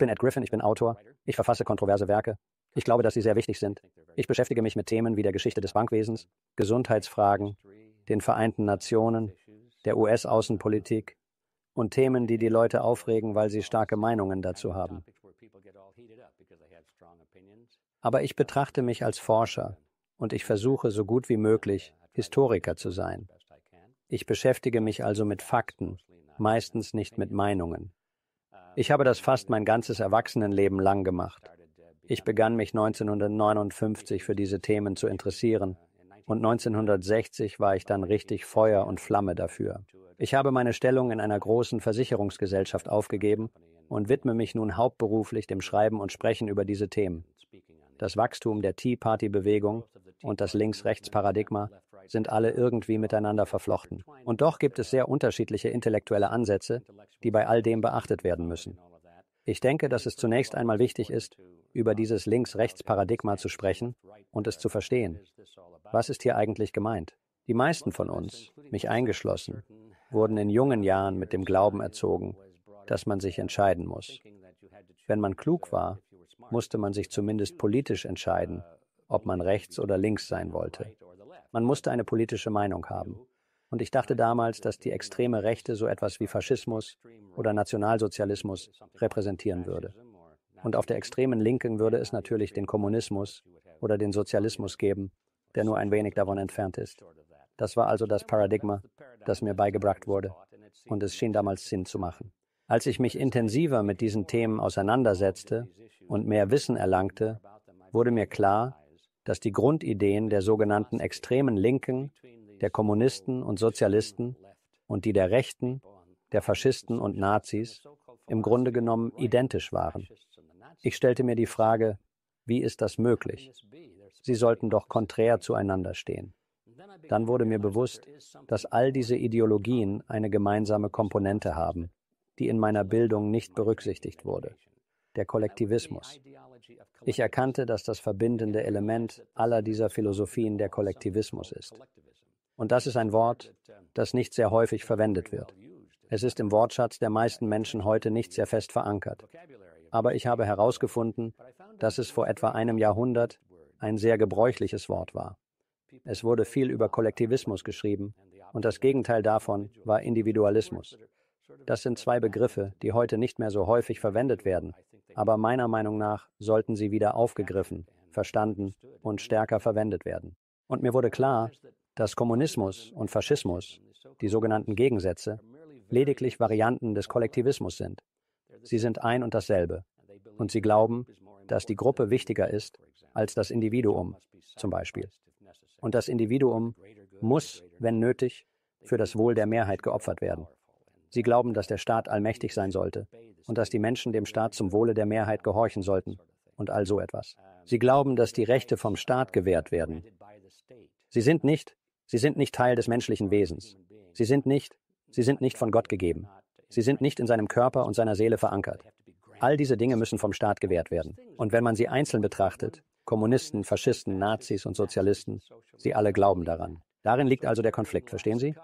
bin Ed Griffin, ich bin Autor. Ich verfasse kontroverse Werke. Ich glaube, dass sie sehr wichtig sind. Ich beschäftige mich mit Themen wie der Geschichte des Bankwesens, Gesundheitsfragen, den Vereinten Nationen, der US-Außenpolitik und Themen, die die Leute aufregen, weil sie starke Meinungen dazu haben. Aber ich betrachte mich als Forscher und ich versuche so gut wie möglich, Historiker zu sein. Ich beschäftige mich also mit Fakten, meistens nicht mit Meinungen. Ich habe das fast mein ganzes Erwachsenenleben lang gemacht. Ich begann mich 1959 für diese Themen zu interessieren und 1960 war ich dann richtig Feuer und Flamme dafür. Ich habe meine Stellung in einer großen Versicherungsgesellschaft aufgegeben und widme mich nun hauptberuflich dem Schreiben und Sprechen über diese Themen. Das Wachstum der Tea Party Bewegung und das Links-Rechts-Paradigma sind alle irgendwie miteinander verflochten. Und doch gibt es sehr unterschiedliche intellektuelle Ansätze, die bei all dem beachtet werden müssen. Ich denke, dass es zunächst einmal wichtig ist, über dieses Links-Rechts-Paradigma zu sprechen und es zu verstehen. Was ist hier eigentlich gemeint? Die meisten von uns, mich eingeschlossen, wurden in jungen Jahren mit dem Glauben erzogen, dass man sich entscheiden muss. Wenn man klug war, musste man sich zumindest politisch entscheiden ob man rechts oder links sein wollte. Man musste eine politische Meinung haben. Und ich dachte damals, dass die extreme Rechte so etwas wie Faschismus oder Nationalsozialismus repräsentieren würde. Und auf der extremen Linken würde es natürlich den Kommunismus oder den Sozialismus geben, der nur ein wenig davon entfernt ist. Das war also das Paradigma, das mir beigebracht wurde. Und es schien damals Sinn zu machen. Als ich mich intensiver mit diesen Themen auseinandersetzte und mehr Wissen erlangte, wurde mir klar, dass die Grundideen der sogenannten extremen Linken, der Kommunisten und Sozialisten und die der Rechten, der Faschisten und Nazis im Grunde genommen identisch waren. Ich stellte mir die Frage, wie ist das möglich? Sie sollten doch konträr zueinander stehen. Dann wurde mir bewusst, dass all diese Ideologien eine gemeinsame Komponente haben, die in meiner Bildung nicht berücksichtigt wurde, der Kollektivismus. Ich erkannte, dass das verbindende Element aller dieser Philosophien der Kollektivismus ist. Und das ist ein Wort, das nicht sehr häufig verwendet wird. Es ist im Wortschatz der meisten Menschen heute nicht sehr fest verankert. Aber ich habe herausgefunden, dass es vor etwa einem Jahrhundert ein sehr gebräuchliches Wort war. Es wurde viel über Kollektivismus geschrieben und das Gegenteil davon war Individualismus. Das sind zwei Begriffe, die heute nicht mehr so häufig verwendet werden, aber meiner Meinung nach sollten sie wieder aufgegriffen, verstanden und stärker verwendet werden. Und mir wurde klar, dass Kommunismus und Faschismus, die sogenannten Gegensätze, lediglich Varianten des Kollektivismus sind. Sie sind ein und dasselbe. Und sie glauben, dass die Gruppe wichtiger ist als das Individuum zum Beispiel. Und das Individuum muss, wenn nötig, für das Wohl der Mehrheit geopfert werden. Sie glauben, dass der Staat allmächtig sein sollte und dass die Menschen dem Staat zum Wohle der Mehrheit gehorchen sollten und all so etwas. Sie glauben, dass die Rechte vom Staat gewährt werden. Sie sind nicht, sie sind nicht Teil des menschlichen Wesens. Sie sind nicht, sie sind nicht von Gott gegeben. Sie sind nicht in seinem Körper und seiner Seele verankert. All diese Dinge müssen vom Staat gewährt werden. Und wenn man sie einzeln betrachtet, Kommunisten, Faschisten, Nazis und Sozialisten, sie alle glauben daran. Darin liegt also der Konflikt, verstehen Sie?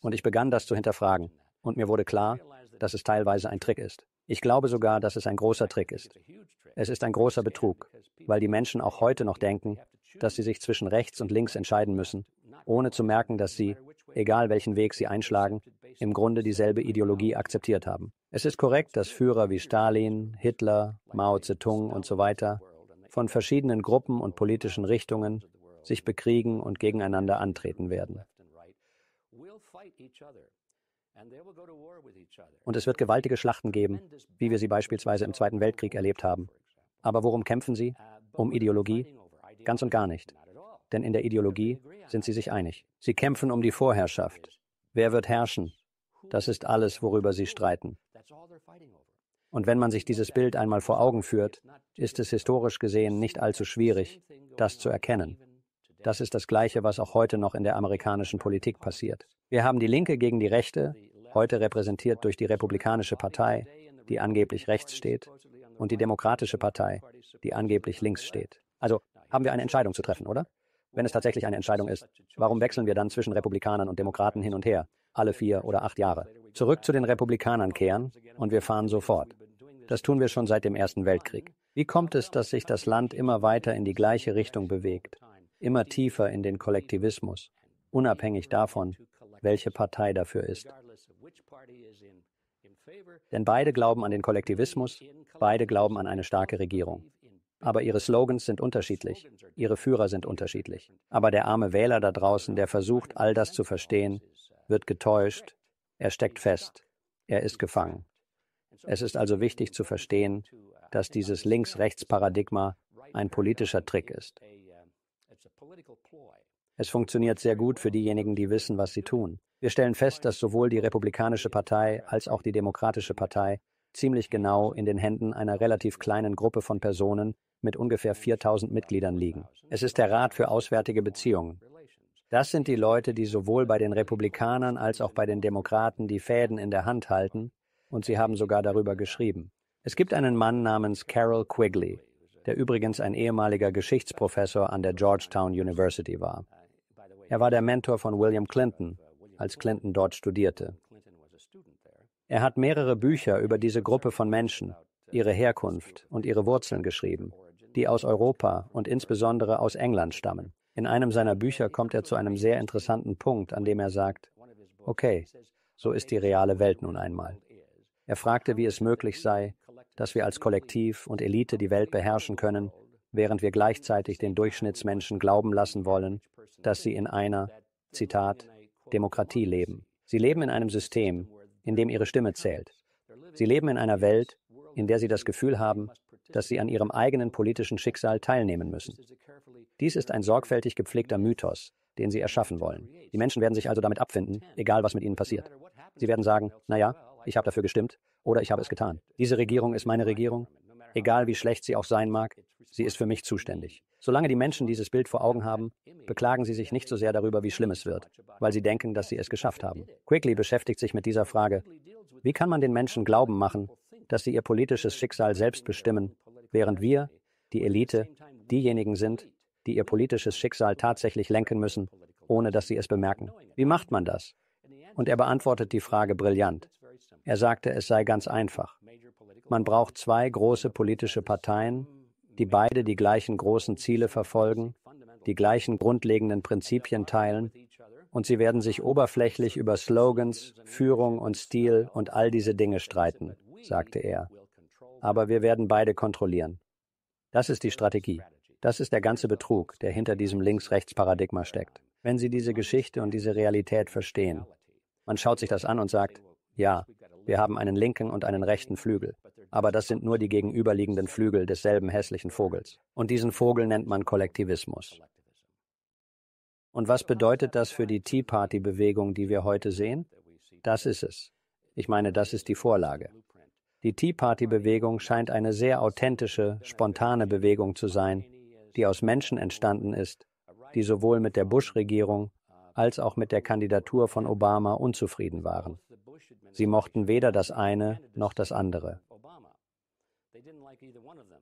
Und ich begann das zu hinterfragen. Und mir wurde klar, dass es teilweise ein Trick ist. Ich glaube sogar, dass es ein großer Trick ist. Es ist ein großer Betrug, weil die Menschen auch heute noch denken, dass sie sich zwischen rechts und links entscheiden müssen, ohne zu merken, dass sie, egal welchen Weg sie einschlagen, im Grunde dieselbe Ideologie akzeptiert haben. Es ist korrekt, dass Führer wie Stalin, Hitler, Mao Zedong und so weiter von verschiedenen Gruppen und politischen Richtungen sich bekriegen und gegeneinander antreten werden. Und es wird gewaltige Schlachten geben, wie wir sie beispielsweise im Zweiten Weltkrieg erlebt haben. Aber worum kämpfen sie? Uh, um Ideologie? Ganz und gar nicht. Denn in der Ideologie sind sie sich einig. Sie kämpfen um die Vorherrschaft. Wer wird herrschen? Das ist alles, worüber sie streiten. Und wenn man sich dieses Bild einmal vor Augen führt, ist es historisch gesehen nicht allzu schwierig, das zu erkennen. Das ist das Gleiche, was auch heute noch in der amerikanischen Politik passiert. Wir haben die Linke gegen die Rechte, heute repräsentiert durch die Republikanische Partei, die angeblich rechts steht, und die Demokratische Partei, die angeblich links steht. Also haben wir eine Entscheidung zu treffen, oder? Wenn es tatsächlich eine Entscheidung ist, warum wechseln wir dann zwischen Republikanern und Demokraten hin und her, alle vier oder acht Jahre? Zurück zu den Republikanern kehren und wir fahren sofort. Das tun wir schon seit dem Ersten Weltkrieg. Wie kommt es, dass sich das Land immer weiter in die gleiche Richtung bewegt? immer tiefer in den Kollektivismus, unabhängig davon, welche Partei dafür ist. Denn beide glauben an den Kollektivismus, beide glauben an eine starke Regierung. Aber ihre Slogans sind unterschiedlich, ihre Führer sind unterschiedlich. Aber der arme Wähler da draußen, der versucht, all das zu verstehen, wird getäuscht, er steckt fest, er ist gefangen. Es ist also wichtig zu verstehen, dass dieses Links-Rechts-Paradigma ein politischer Trick ist. Es funktioniert sehr gut für diejenigen, die wissen, was sie tun. Wir stellen fest, dass sowohl die Republikanische Partei als auch die Demokratische Partei ziemlich genau in den Händen einer relativ kleinen Gruppe von Personen mit ungefähr 4000 Mitgliedern liegen. Es ist der Rat für Auswärtige Beziehungen. Das sind die Leute, die sowohl bei den Republikanern als auch bei den Demokraten die Fäden in der Hand halten, und sie haben sogar darüber geschrieben. Es gibt einen Mann namens Carol Quigley, der übrigens ein ehemaliger Geschichtsprofessor an der Georgetown University war. Er war der Mentor von William Clinton, als Clinton dort studierte. Er hat mehrere Bücher über diese Gruppe von Menschen, ihre Herkunft und ihre Wurzeln geschrieben, die aus Europa und insbesondere aus England stammen. In einem seiner Bücher kommt er zu einem sehr interessanten Punkt, an dem er sagt, okay, so ist die reale Welt nun einmal. Er fragte, wie es möglich sei, dass wir als Kollektiv und Elite die Welt beherrschen können, während wir gleichzeitig den Durchschnittsmenschen glauben lassen wollen, dass sie in einer, Zitat, Demokratie leben. Sie leben in einem System, in dem ihre Stimme zählt. Sie leben in einer Welt, in der sie das Gefühl haben, dass sie an ihrem eigenen politischen Schicksal teilnehmen müssen. Dies ist ein sorgfältig gepflegter Mythos, den sie erschaffen wollen. Die Menschen werden sich also damit abfinden, egal was mit ihnen passiert. Sie werden sagen, naja, ich habe dafür gestimmt, oder ich habe es getan. Diese Regierung ist meine Regierung, egal wie schlecht sie auch sein mag, sie ist für mich zuständig. Solange die Menschen dieses Bild vor Augen haben, beklagen sie sich nicht so sehr darüber, wie schlimm es wird, weil sie denken, dass sie es geschafft haben. Quigley beschäftigt sich mit dieser Frage, wie kann man den Menschen glauben machen, dass sie ihr politisches Schicksal selbst bestimmen, während wir, die Elite, diejenigen sind, die ihr politisches Schicksal tatsächlich lenken müssen, ohne dass sie es bemerken. Wie macht man das? Und er beantwortet die Frage brillant. Er sagte, es sei ganz einfach. Man braucht zwei große politische Parteien, die beide die gleichen großen Ziele verfolgen, die gleichen grundlegenden Prinzipien teilen, und sie werden sich oberflächlich über Slogans, Führung und Stil und all diese Dinge streiten, sagte er. Aber wir werden beide kontrollieren. Das ist die Strategie. Das ist der ganze Betrug, der hinter diesem Links-Rechts-Paradigma steckt. Wenn Sie diese Geschichte und diese Realität verstehen, man schaut sich das an und sagt, ja, wir haben einen linken und einen rechten Flügel. Aber das sind nur die gegenüberliegenden Flügel desselben hässlichen Vogels. Und diesen Vogel nennt man Kollektivismus. Und was bedeutet das für die Tea Party-Bewegung, die wir heute sehen? Das ist es. Ich meine, das ist die Vorlage. Die Tea Party-Bewegung scheint eine sehr authentische, spontane Bewegung zu sein, die aus Menschen entstanden ist, die sowohl mit der Bush-Regierung als auch mit der Kandidatur von Obama unzufrieden waren. Sie mochten weder das eine noch das andere.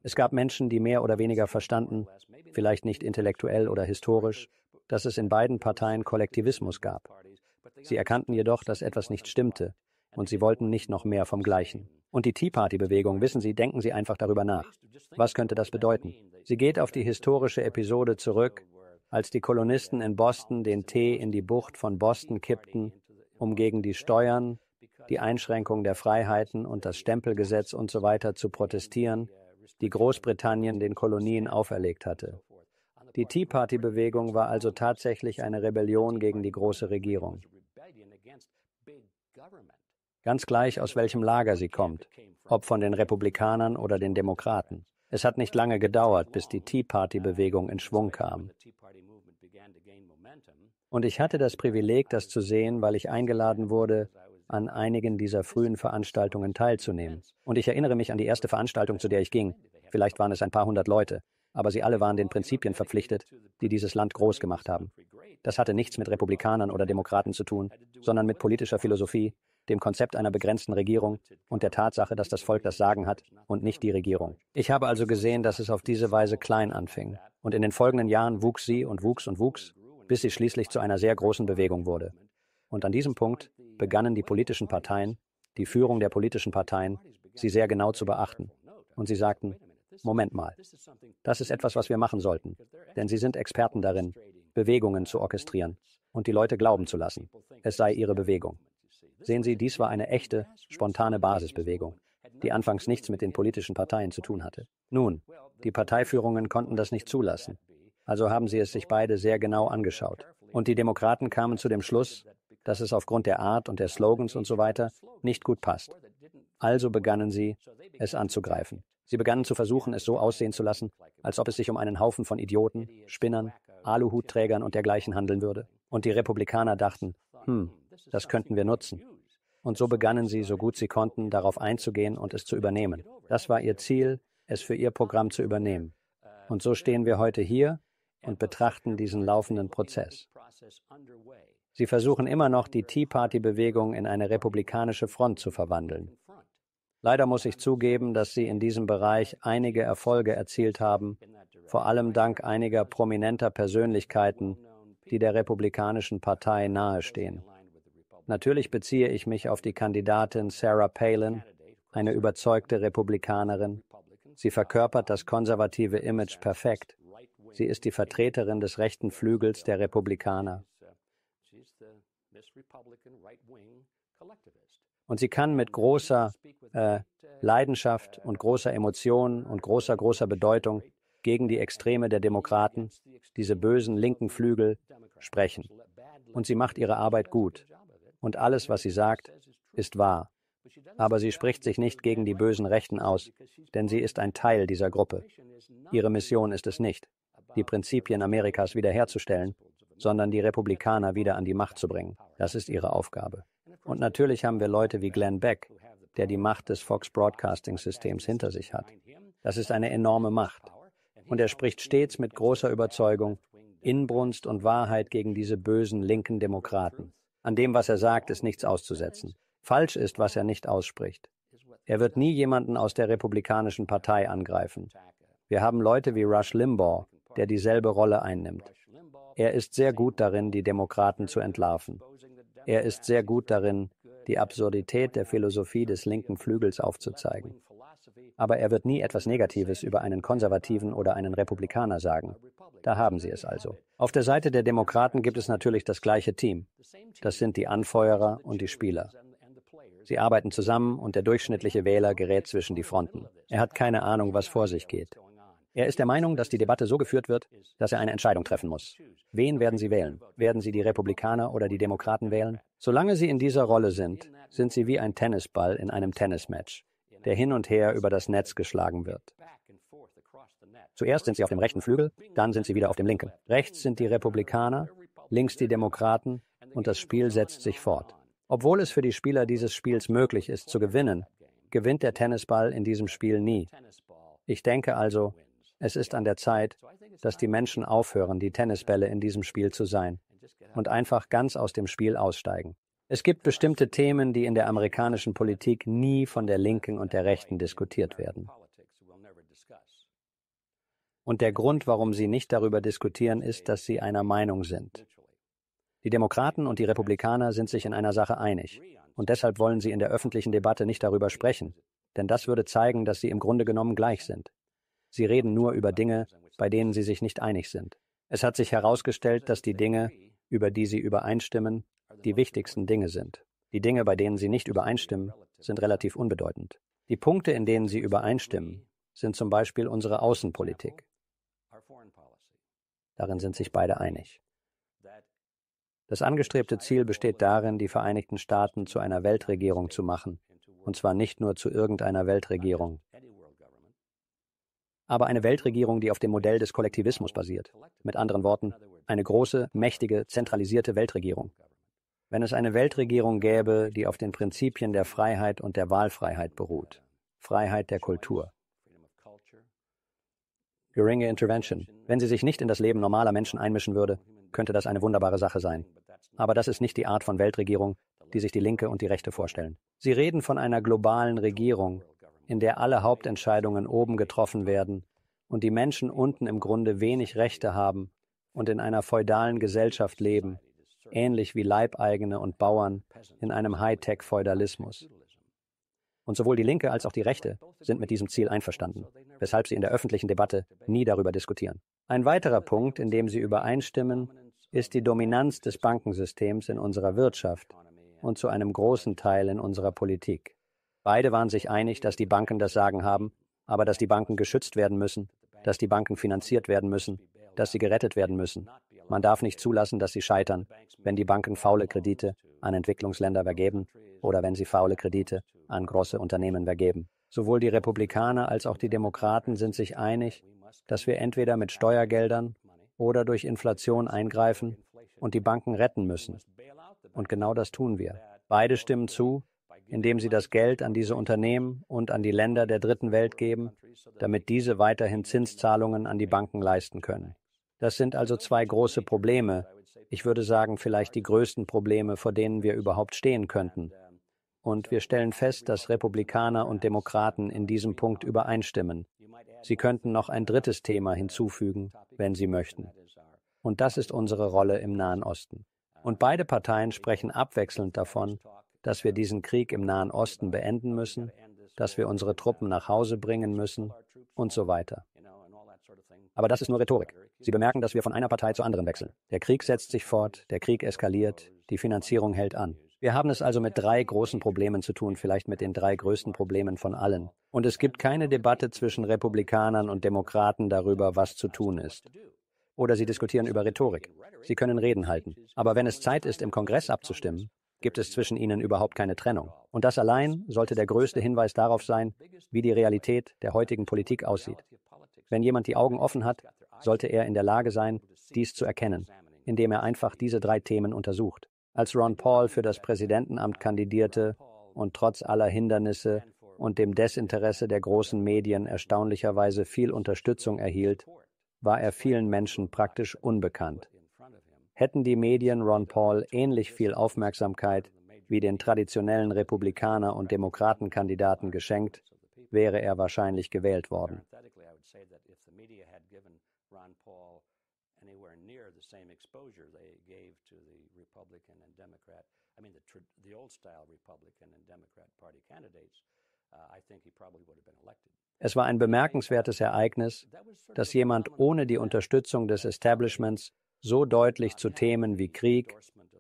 Es gab Menschen, die mehr oder weniger verstanden, vielleicht nicht intellektuell oder historisch, dass es in beiden Parteien Kollektivismus gab. Sie erkannten jedoch, dass etwas nicht stimmte, und sie wollten nicht noch mehr vom Gleichen. Und die Tea Party-Bewegung, wissen Sie, denken Sie einfach darüber nach. Was könnte das bedeuten? Sie geht auf die historische Episode zurück, als die Kolonisten in Boston den Tee in die Bucht von Boston kippten, um gegen die Steuern die Einschränkung der Freiheiten und das Stempelgesetz und so weiter zu protestieren, die Großbritannien den Kolonien auferlegt hatte. Die Tea Party-Bewegung war also tatsächlich eine Rebellion gegen die große Regierung. Ganz gleich, aus welchem Lager sie kommt, ob von den Republikanern oder den Demokraten. Es hat nicht lange gedauert, bis die Tea Party-Bewegung in Schwung kam. Und ich hatte das Privileg, das zu sehen, weil ich eingeladen wurde, an einigen dieser frühen Veranstaltungen teilzunehmen. Und ich erinnere mich an die erste Veranstaltung, zu der ich ging. Vielleicht waren es ein paar hundert Leute, aber sie alle waren den Prinzipien verpflichtet, die dieses Land groß gemacht haben. Das hatte nichts mit Republikanern oder Demokraten zu tun, sondern mit politischer Philosophie, dem Konzept einer begrenzten Regierung und der Tatsache, dass das Volk das Sagen hat und nicht die Regierung. Ich habe also gesehen, dass es auf diese Weise klein anfing. Und in den folgenden Jahren wuchs sie und wuchs und wuchs, bis sie schließlich zu einer sehr großen Bewegung wurde. Und an diesem Punkt begannen die politischen Parteien, die Führung der politischen Parteien, sie sehr genau zu beachten. Und sie sagten, Moment mal, das ist etwas, was wir machen sollten, denn sie sind Experten darin, Bewegungen zu orchestrieren und die Leute glauben zu lassen, es sei ihre Bewegung. Sehen Sie, dies war eine echte, spontane Basisbewegung, die anfangs nichts mit den politischen Parteien zu tun hatte. Nun, die Parteiführungen konnten das nicht zulassen, also haben sie es sich beide sehr genau angeschaut. Und die Demokraten kamen zu dem Schluss, dass es aufgrund der Art und der Slogans und so weiter nicht gut passt. Also begannen sie, es anzugreifen. Sie begannen zu versuchen, es so aussehen zu lassen, als ob es sich um einen Haufen von Idioten, Spinnern, Aluhutträgern und dergleichen handeln würde. Und die Republikaner dachten, hm, das könnten wir nutzen. Und so begannen sie, so gut sie konnten, darauf einzugehen und es zu übernehmen. Das war ihr Ziel, es für ihr Programm zu übernehmen. Und so stehen wir heute hier und betrachten diesen laufenden Prozess. Sie versuchen immer noch, die Tea Party-Bewegung in eine republikanische Front zu verwandeln. Leider muss ich zugeben, dass sie in diesem Bereich einige Erfolge erzielt haben, vor allem dank einiger prominenter Persönlichkeiten, die der Republikanischen Partei nahestehen. Natürlich beziehe ich mich auf die Kandidatin Sarah Palin, eine überzeugte Republikanerin. Sie verkörpert das konservative Image perfekt. Sie ist die Vertreterin des rechten Flügels der Republikaner. Und sie kann mit großer äh, uh, Leidenschaft uh, und großer Emotion uh, und großer, großer Bedeutung gegen die Extreme der Demokraten, diese bösen linken Flügel, sprechen. Und sie macht ihre Arbeit gut. Und alles, was sie sagt, ist wahr. Aber sie spricht sich nicht gegen die bösen Rechten aus, denn sie ist ein Teil dieser Gruppe. Ihre Mission ist es nicht, die Prinzipien Amerikas wiederherzustellen, sondern die Republikaner wieder an die Macht zu bringen. Das ist ihre Aufgabe. Und natürlich haben wir Leute wie Glenn Beck, der die Macht des Fox Broadcasting Systems hinter sich hat. Das ist eine enorme Macht. Und er spricht stets mit großer Überzeugung, Inbrunst und Wahrheit gegen diese bösen linken Demokraten. An dem, was er sagt, ist nichts auszusetzen. Falsch ist, was er nicht ausspricht. Er wird nie jemanden aus der Republikanischen Partei angreifen. Wir haben Leute wie Rush Limbaugh, der dieselbe Rolle einnimmt. Er ist sehr gut darin, die Demokraten zu entlarven. Er ist sehr gut darin, die Absurdität der Philosophie des linken Flügels aufzuzeigen. Aber er wird nie etwas Negatives über einen Konservativen oder einen Republikaner sagen. Da haben Sie es also. Auf der Seite der Demokraten gibt es natürlich das gleiche Team. Das sind die Anfeuerer und die Spieler. Sie arbeiten zusammen und der durchschnittliche Wähler gerät zwischen die Fronten. Er hat keine Ahnung, was vor sich geht. Er ist der Meinung, dass die Debatte so geführt wird, dass er eine Entscheidung treffen muss. Wen werden Sie wählen? Werden Sie die Republikaner oder die Demokraten wählen? Solange Sie in dieser Rolle sind, sind Sie wie ein Tennisball in einem Tennismatch, der hin und her über das Netz geschlagen wird. Zuerst sind Sie auf dem rechten Flügel, dann sind Sie wieder auf dem linken. Rechts sind die Republikaner, links die Demokraten und das Spiel setzt sich fort. Obwohl es für die Spieler dieses Spiels möglich ist zu gewinnen, gewinnt der Tennisball in diesem Spiel nie. Ich denke also, es ist an der Zeit, dass die Menschen aufhören, die Tennisbälle in diesem Spiel zu sein und einfach ganz aus dem Spiel aussteigen. Es gibt bestimmte Themen, die in der amerikanischen Politik nie von der Linken und der Rechten diskutiert werden. Und der Grund, warum sie nicht darüber diskutieren, ist, dass sie einer Meinung sind. Die Demokraten und die Republikaner sind sich in einer Sache einig. Und deshalb wollen sie in der öffentlichen Debatte nicht darüber sprechen. Denn das würde zeigen, dass sie im Grunde genommen gleich sind. Sie reden nur über Dinge, bei denen sie sich nicht einig sind. Es hat sich herausgestellt, dass die Dinge, über die sie übereinstimmen, die wichtigsten Dinge sind. Die Dinge, bei denen sie nicht übereinstimmen, sind relativ unbedeutend. Die Punkte, in denen sie übereinstimmen, sind zum Beispiel unsere Außenpolitik. Darin sind sich beide einig. Das angestrebte Ziel besteht darin, die Vereinigten Staaten zu einer Weltregierung zu machen, und zwar nicht nur zu irgendeiner Weltregierung, aber eine Weltregierung, die auf dem Modell des Kollektivismus basiert. Mit anderen Worten, eine große, mächtige, zentralisierte Weltregierung. Wenn es eine Weltregierung gäbe, die auf den Prinzipien der Freiheit und der Wahlfreiheit beruht, Freiheit der Kultur. Geringe Intervention. Wenn sie sich nicht in das Leben normaler Menschen einmischen würde, könnte das eine wunderbare Sache sein. Aber das ist nicht die Art von Weltregierung, die sich die Linke und die Rechte vorstellen. Sie reden von einer globalen Regierung, in der alle Hauptentscheidungen oben getroffen werden und die Menschen unten im Grunde wenig Rechte haben und in einer feudalen Gesellschaft leben, ähnlich wie Leibeigene und Bauern in einem Hightech-Feudalismus. Und sowohl die Linke als auch die Rechte sind mit diesem Ziel einverstanden, weshalb sie in der öffentlichen Debatte nie darüber diskutieren. Ein weiterer Punkt, in dem sie übereinstimmen, ist die Dominanz des Bankensystems in unserer Wirtschaft und zu einem großen Teil in unserer Politik. Beide waren sich einig, dass die Banken das Sagen haben, aber dass die Banken geschützt werden müssen, dass die Banken finanziert werden müssen, dass sie gerettet werden müssen. Man darf nicht zulassen, dass sie scheitern, wenn die Banken faule Kredite an Entwicklungsländer vergeben oder wenn sie faule Kredite an große Unternehmen vergeben. Sowohl die Republikaner als auch die Demokraten sind sich einig, dass wir entweder mit Steuergeldern oder durch Inflation eingreifen und die Banken retten müssen. Und genau das tun wir. Beide stimmen zu, indem sie das Geld an diese Unternehmen und an die Länder der dritten Welt geben, damit diese weiterhin Zinszahlungen an die Banken leisten können. Das sind also zwei große Probleme. Ich würde sagen, vielleicht die größten Probleme, vor denen wir überhaupt stehen könnten. Und wir stellen fest, dass Republikaner und Demokraten in diesem Punkt übereinstimmen. Sie könnten noch ein drittes Thema hinzufügen, wenn Sie möchten. Und das ist unsere Rolle im Nahen Osten. Und beide Parteien sprechen abwechselnd davon, dass wir diesen Krieg im Nahen Osten beenden müssen, dass wir unsere Truppen nach Hause bringen müssen und so weiter. Aber das ist nur Rhetorik. Sie bemerken, dass wir von einer Partei zur anderen wechseln. Der Krieg setzt sich fort, der Krieg eskaliert, die Finanzierung hält an. Wir haben es also mit drei großen Problemen zu tun, vielleicht mit den drei größten Problemen von allen. Und es gibt keine Debatte zwischen Republikanern und Demokraten darüber, was zu tun ist. Oder sie diskutieren über Rhetorik. Sie können Reden halten. Aber wenn es Zeit ist, im Kongress abzustimmen, gibt es zwischen ihnen überhaupt keine Trennung. Und das allein sollte der größte Hinweis darauf sein, wie die Realität der heutigen Politik aussieht. Wenn jemand die Augen offen hat, sollte er in der Lage sein, dies zu erkennen, indem er einfach diese drei Themen untersucht. Als Ron Paul für das Präsidentenamt kandidierte und trotz aller Hindernisse und dem Desinteresse der großen Medien erstaunlicherweise viel Unterstützung erhielt, war er vielen Menschen praktisch unbekannt hätten die Medien Ron Paul ähnlich viel Aufmerksamkeit wie den traditionellen Republikaner und Demokratenkandidaten geschenkt, wäre er wahrscheinlich gewählt worden. Uh, es war ein bemerkenswertes Ereignis, dass jemand ohne die Unterstützung des Establishments so deutlich zu Themen wie Krieg,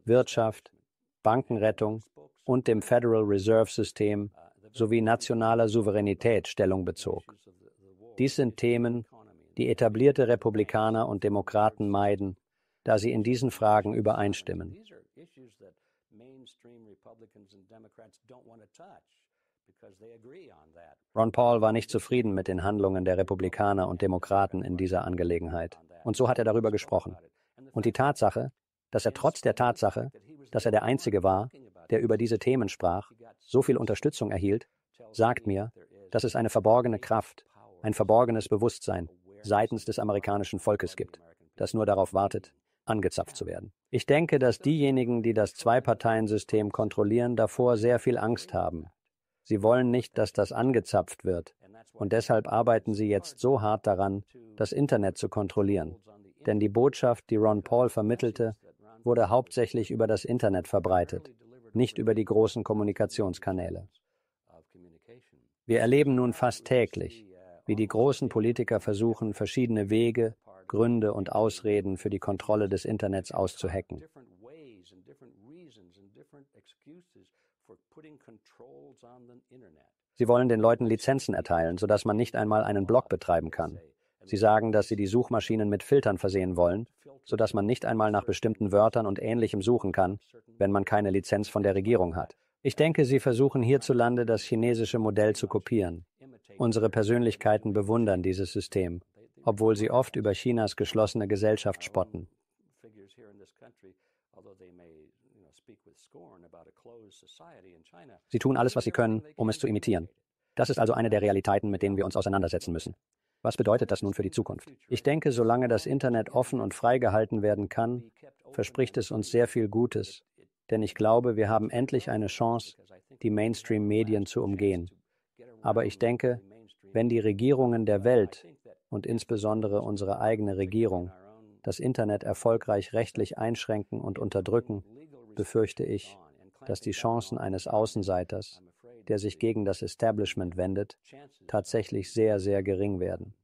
Wirtschaft, Bankenrettung und dem Federal Reserve System sowie nationaler Souveränität Stellung bezog. Dies sind Themen, die etablierte Republikaner und Demokraten meiden, da sie in diesen Fragen übereinstimmen. Ron Paul war nicht zufrieden mit den Handlungen der Republikaner und Demokraten in dieser Angelegenheit, und so hat er darüber gesprochen. Und die Tatsache, dass er trotz der Tatsache, dass er der Einzige war, der über diese Themen sprach, so viel Unterstützung erhielt, sagt mir, dass es eine verborgene Kraft, ein verborgenes Bewusstsein seitens des amerikanischen Volkes gibt, das nur darauf wartet, angezapft zu werden. Ich denke, dass diejenigen, die das Zwei-Parteien-System kontrollieren, davor sehr viel Angst haben. Sie wollen nicht, dass das angezapft wird. Und deshalb arbeiten sie jetzt so hart daran, das Internet zu kontrollieren denn die Botschaft, die Ron Paul vermittelte, wurde hauptsächlich über das Internet verbreitet, nicht über die großen Kommunikationskanäle. Wir erleben nun fast täglich, wie die großen Politiker versuchen, verschiedene Wege, Gründe und Ausreden für die Kontrolle des Internets auszuhacken. Sie wollen den Leuten Lizenzen erteilen, sodass man nicht einmal einen Blog betreiben kann. Sie sagen, dass sie die Suchmaschinen mit Filtern versehen wollen, sodass man nicht einmal nach bestimmten Wörtern und Ähnlichem suchen kann, wenn man keine Lizenz von der Regierung hat. Ich denke, sie versuchen hierzulande das chinesische Modell zu kopieren. Unsere Persönlichkeiten bewundern dieses System, obwohl sie oft über Chinas geschlossene Gesellschaft spotten. Sie tun alles, was sie können, um es zu imitieren. Das ist also eine der Realitäten, mit denen wir uns auseinandersetzen müssen. Was bedeutet das nun für die Zukunft? Ich denke, solange das Internet offen und frei gehalten werden kann, verspricht es uns sehr viel Gutes, denn ich glaube, wir haben endlich eine Chance, die Mainstream-Medien zu umgehen. Aber ich denke, wenn die Regierungen der Welt und insbesondere unsere eigene Regierung das Internet erfolgreich rechtlich einschränken und unterdrücken, befürchte ich, dass die Chancen eines Außenseiters, der sich gegen das Establishment wendet, tatsächlich sehr, sehr gering werden.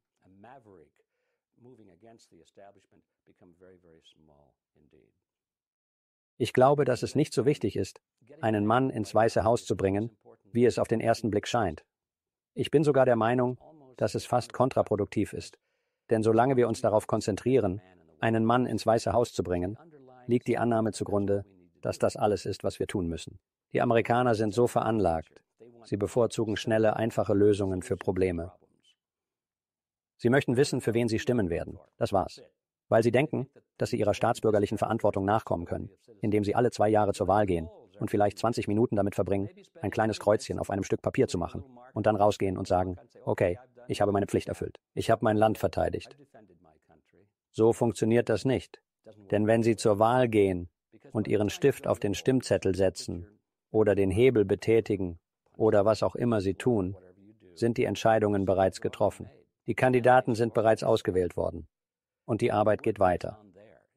Ich glaube, dass es nicht so wichtig ist, einen Mann ins Weiße Haus zu bringen, wie es auf den ersten Blick scheint. Ich bin sogar der Meinung, dass es fast kontraproduktiv ist. Denn solange wir uns darauf konzentrieren, einen Mann ins Weiße Haus zu bringen, liegt die Annahme zugrunde, dass das alles ist, was wir tun müssen. Die Amerikaner sind so veranlagt, Sie bevorzugen schnelle, einfache Lösungen für Probleme. Sie möchten wissen, für wen Sie stimmen werden. Das war's. Weil Sie denken, dass Sie Ihrer staatsbürgerlichen Verantwortung nachkommen können, indem Sie alle zwei Jahre zur Wahl gehen und vielleicht 20 Minuten damit verbringen, ein kleines Kreuzchen auf einem Stück Papier zu machen und dann rausgehen und sagen, okay, ich habe meine Pflicht erfüllt. Ich habe mein Land verteidigt. So funktioniert das nicht. Denn wenn Sie zur Wahl gehen und Ihren Stift auf den Stimmzettel setzen oder den Hebel betätigen oder was auch immer sie tun, sind die Entscheidungen bereits getroffen. Die Kandidaten sind bereits ausgewählt worden. Und die Arbeit geht weiter.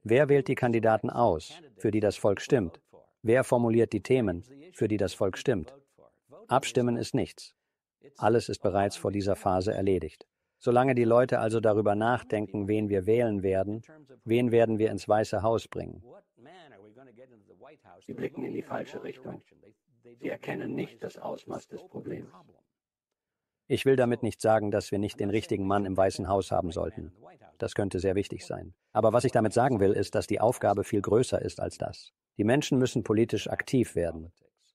Wer wählt die Kandidaten aus, für die das Volk stimmt? Wer formuliert die Themen, für die das Volk stimmt? Abstimmen ist nichts. Alles ist bereits vor dieser Phase erledigt. Solange die Leute also darüber nachdenken, wen wir wählen werden, wen werden wir ins Weiße Haus bringen. Sie blicken in die falsche Richtung. Sie erkennen nicht das Ausmaß des Problems. Ich will damit nicht sagen, dass wir nicht den richtigen Mann im Weißen Haus haben sollten. Das könnte sehr wichtig sein. Aber was ich damit sagen will, ist, dass die Aufgabe viel größer ist als das. Die Menschen müssen politisch aktiv werden.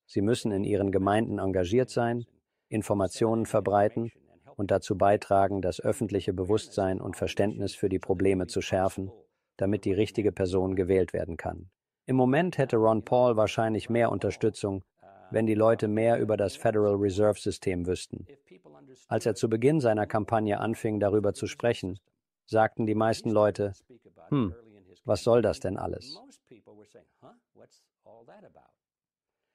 Sie müssen in ihren Gemeinden engagiert sein, Informationen verbreiten und dazu beitragen, das öffentliche Bewusstsein und Verständnis für die Probleme zu schärfen, damit die richtige Person gewählt werden kann. Im Moment hätte Ron Paul wahrscheinlich mehr Unterstützung, wenn die Leute mehr über das Federal Reserve System wüssten. Als er zu Beginn seiner Kampagne anfing, darüber zu sprechen, sagten die meisten Leute, hm, was soll das denn alles?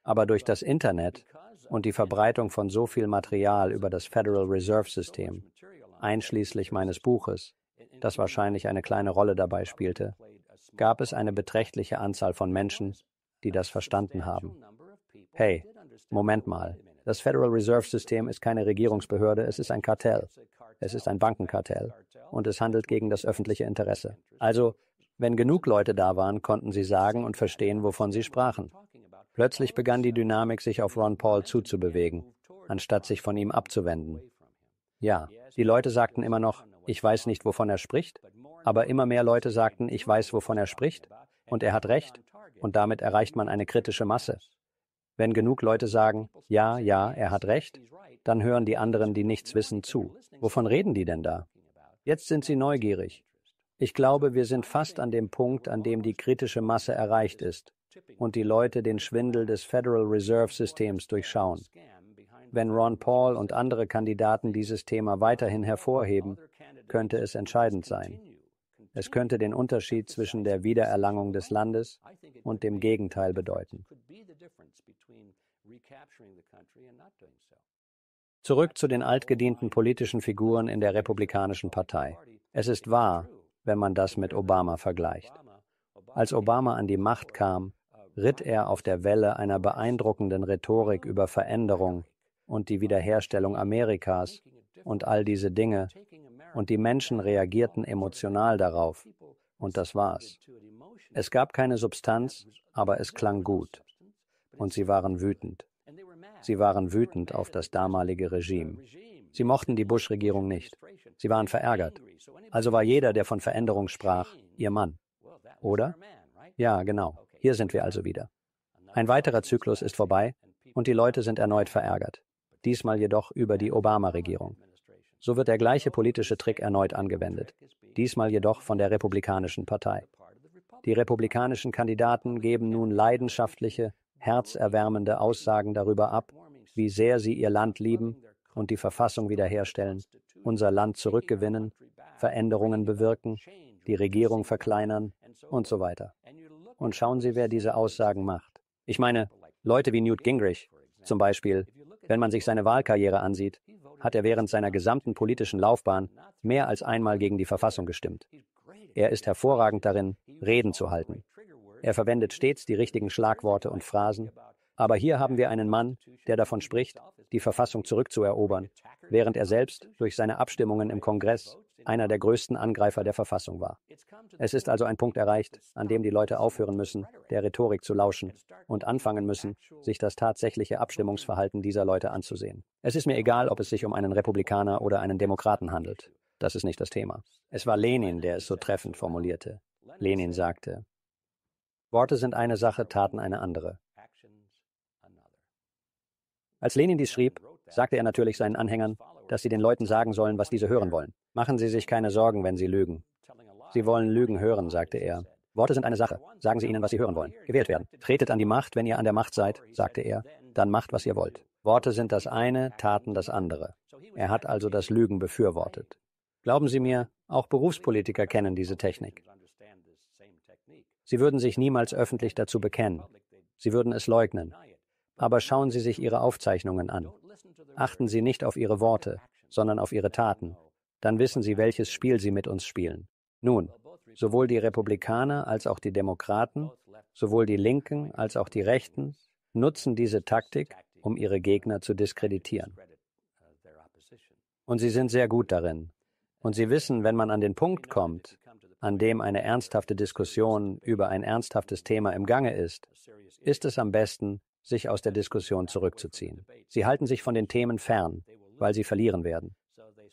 Aber durch das Internet und die Verbreitung von so viel Material über das Federal Reserve System, einschließlich meines Buches, das wahrscheinlich eine kleine Rolle dabei spielte, gab es eine beträchtliche Anzahl von Menschen, die das verstanden haben hey, Moment mal, das Federal Reserve System ist keine Regierungsbehörde, es ist ein Kartell. Es ist ein Bankenkartell und es handelt gegen das öffentliche Interesse. Also, wenn genug Leute da waren, konnten sie sagen und verstehen, wovon sie sprachen. Plötzlich begann die Dynamik, sich auf Ron Paul zuzubewegen, anstatt sich von ihm abzuwenden. Ja, die Leute sagten immer noch, ich weiß nicht, wovon er spricht, aber immer mehr Leute sagten, ich weiß, wovon er spricht, und er hat recht, und damit erreicht man eine kritische Masse. Wenn genug Leute sagen, ja, ja, er hat recht, dann hören die anderen, die nichts wissen, zu. Wovon reden die denn da? Jetzt sind sie neugierig. Ich glaube, wir sind fast an dem Punkt, an dem die kritische Masse erreicht ist und die Leute den Schwindel des Federal Reserve Systems durchschauen. Wenn Ron Paul und andere Kandidaten dieses Thema weiterhin hervorheben, könnte es entscheidend sein. Es könnte den Unterschied zwischen der Wiedererlangung des Landes und dem Gegenteil bedeuten. Zurück zu den altgedienten politischen Figuren in der Republikanischen Partei. Es ist wahr, wenn man das mit Obama vergleicht. Als Obama an die Macht kam, ritt er auf der Welle einer beeindruckenden Rhetorik über Veränderung und die Wiederherstellung Amerikas und all diese Dinge, und die Menschen reagierten emotional darauf. Und das war's. Es gab keine Substanz, aber es klang gut. Und sie waren wütend. Sie waren wütend auf das damalige Regime. Sie mochten die Bush-Regierung nicht. Sie waren verärgert. Also war jeder, der von Veränderung sprach, ihr Mann. Oder? Ja, genau. Hier sind wir also wieder. Ein weiterer Zyklus ist vorbei und die Leute sind erneut verärgert. Diesmal jedoch über die Obama-Regierung. So wird der gleiche politische Trick erneut angewendet, diesmal jedoch von der Republikanischen Partei. Die republikanischen Kandidaten geben nun leidenschaftliche, herzerwärmende Aussagen darüber ab, wie sehr sie ihr Land lieben und die Verfassung wiederherstellen, unser Land zurückgewinnen, Veränderungen bewirken, die Regierung verkleinern und so weiter. Und schauen Sie, wer diese Aussagen macht. Ich meine, Leute wie Newt Gingrich zum Beispiel, wenn man sich seine Wahlkarriere ansieht, hat er während seiner gesamten politischen Laufbahn mehr als einmal gegen die Verfassung gestimmt. Er ist hervorragend darin, Reden zu halten. Er verwendet stets die richtigen Schlagworte und Phrasen. Aber hier haben wir einen Mann, der davon spricht, die Verfassung zurückzuerobern, während er selbst durch seine Abstimmungen im Kongress einer der größten Angreifer der Verfassung war. Es ist also ein Punkt erreicht, an dem die Leute aufhören müssen, der Rhetorik zu lauschen und anfangen müssen, sich das tatsächliche Abstimmungsverhalten dieser Leute anzusehen. Es ist mir egal, ob es sich um einen Republikaner oder einen Demokraten handelt. Das ist nicht das Thema. Es war Lenin, der es so treffend formulierte. Lenin sagte, Worte sind eine Sache, Taten eine andere. Als Lenin dies schrieb, sagte er natürlich seinen Anhängern, dass sie den Leuten sagen sollen, was diese hören wollen. Machen Sie sich keine Sorgen, wenn Sie lügen. Sie wollen Lügen hören, sagte er. Worte sind eine Sache. Sagen Sie ihnen, was Sie hören wollen. Gewählt werden. Tretet an die Macht, wenn ihr an der Macht seid, sagte er. Dann macht, was ihr wollt. Worte sind das eine, Taten das andere. Er hat also das Lügen befürwortet. Glauben Sie mir, auch Berufspolitiker kennen diese Technik. Sie würden sich niemals öffentlich dazu bekennen. Sie würden es leugnen. Aber schauen Sie sich Ihre Aufzeichnungen an. Achten Sie nicht auf Ihre Worte, sondern auf Ihre Taten dann wissen Sie, welches Spiel Sie mit uns spielen. Nun, sowohl die Republikaner als auch die Demokraten, sowohl die Linken als auch die Rechten nutzen diese Taktik, um ihre Gegner zu diskreditieren. Und sie sind sehr gut darin. Und sie wissen, wenn man an den Punkt kommt, an dem eine ernsthafte Diskussion über ein ernsthaftes Thema im Gange ist, ist es am besten, sich aus der Diskussion zurückzuziehen. Sie halten sich von den Themen fern, weil sie verlieren werden.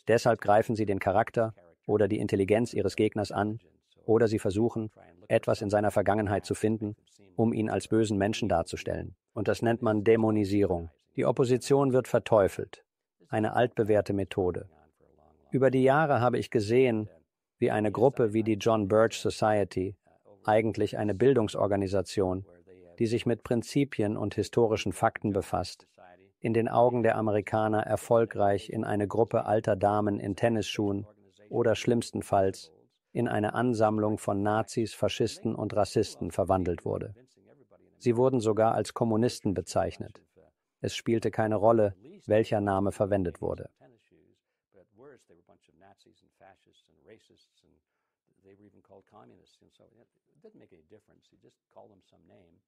Deshalb greifen sie den Charakter oder die Intelligenz ihres Gegners an oder sie versuchen, etwas in seiner Vergangenheit zu finden, um ihn als bösen Menschen darzustellen. Und das nennt man Dämonisierung. Die Opposition wird verteufelt, eine altbewährte Methode. Über die Jahre habe ich gesehen, wie eine Gruppe wie die John Birch Society, eigentlich eine Bildungsorganisation, die sich mit Prinzipien und historischen Fakten befasst, in den Augen der Amerikaner erfolgreich in eine Gruppe alter Damen in Tennisschuhen oder schlimmstenfalls in eine Ansammlung von Nazis, Faschisten und Rassisten verwandelt wurde. Sie wurden sogar als Kommunisten bezeichnet. Es spielte keine Rolle, welcher Name verwendet wurde.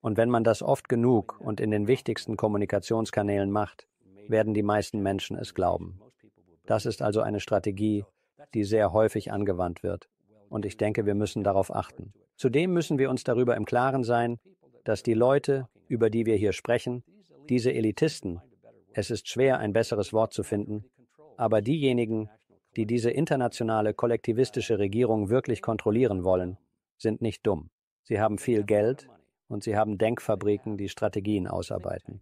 Und wenn man das oft genug und in den wichtigsten Kommunikationskanälen macht, werden die meisten Menschen es glauben. Das ist also eine Strategie, die sehr häufig angewandt wird. Und ich denke, wir müssen darauf achten. Zudem müssen wir uns darüber im Klaren sein, dass die Leute, über die wir hier sprechen, diese Elitisten, es ist schwer, ein besseres Wort zu finden, aber diejenigen, die diese internationale kollektivistische Regierung wirklich kontrollieren wollen, sind nicht dumm. Sie haben viel Geld und sie haben Denkfabriken, die Strategien ausarbeiten.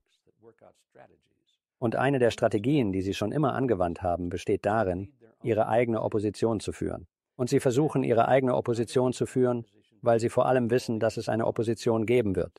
Und eine der Strategien, die sie schon immer angewandt haben, besteht darin, ihre eigene Opposition zu führen. Und sie versuchen, ihre eigene Opposition zu führen, weil sie vor allem wissen, dass es eine Opposition geben wird.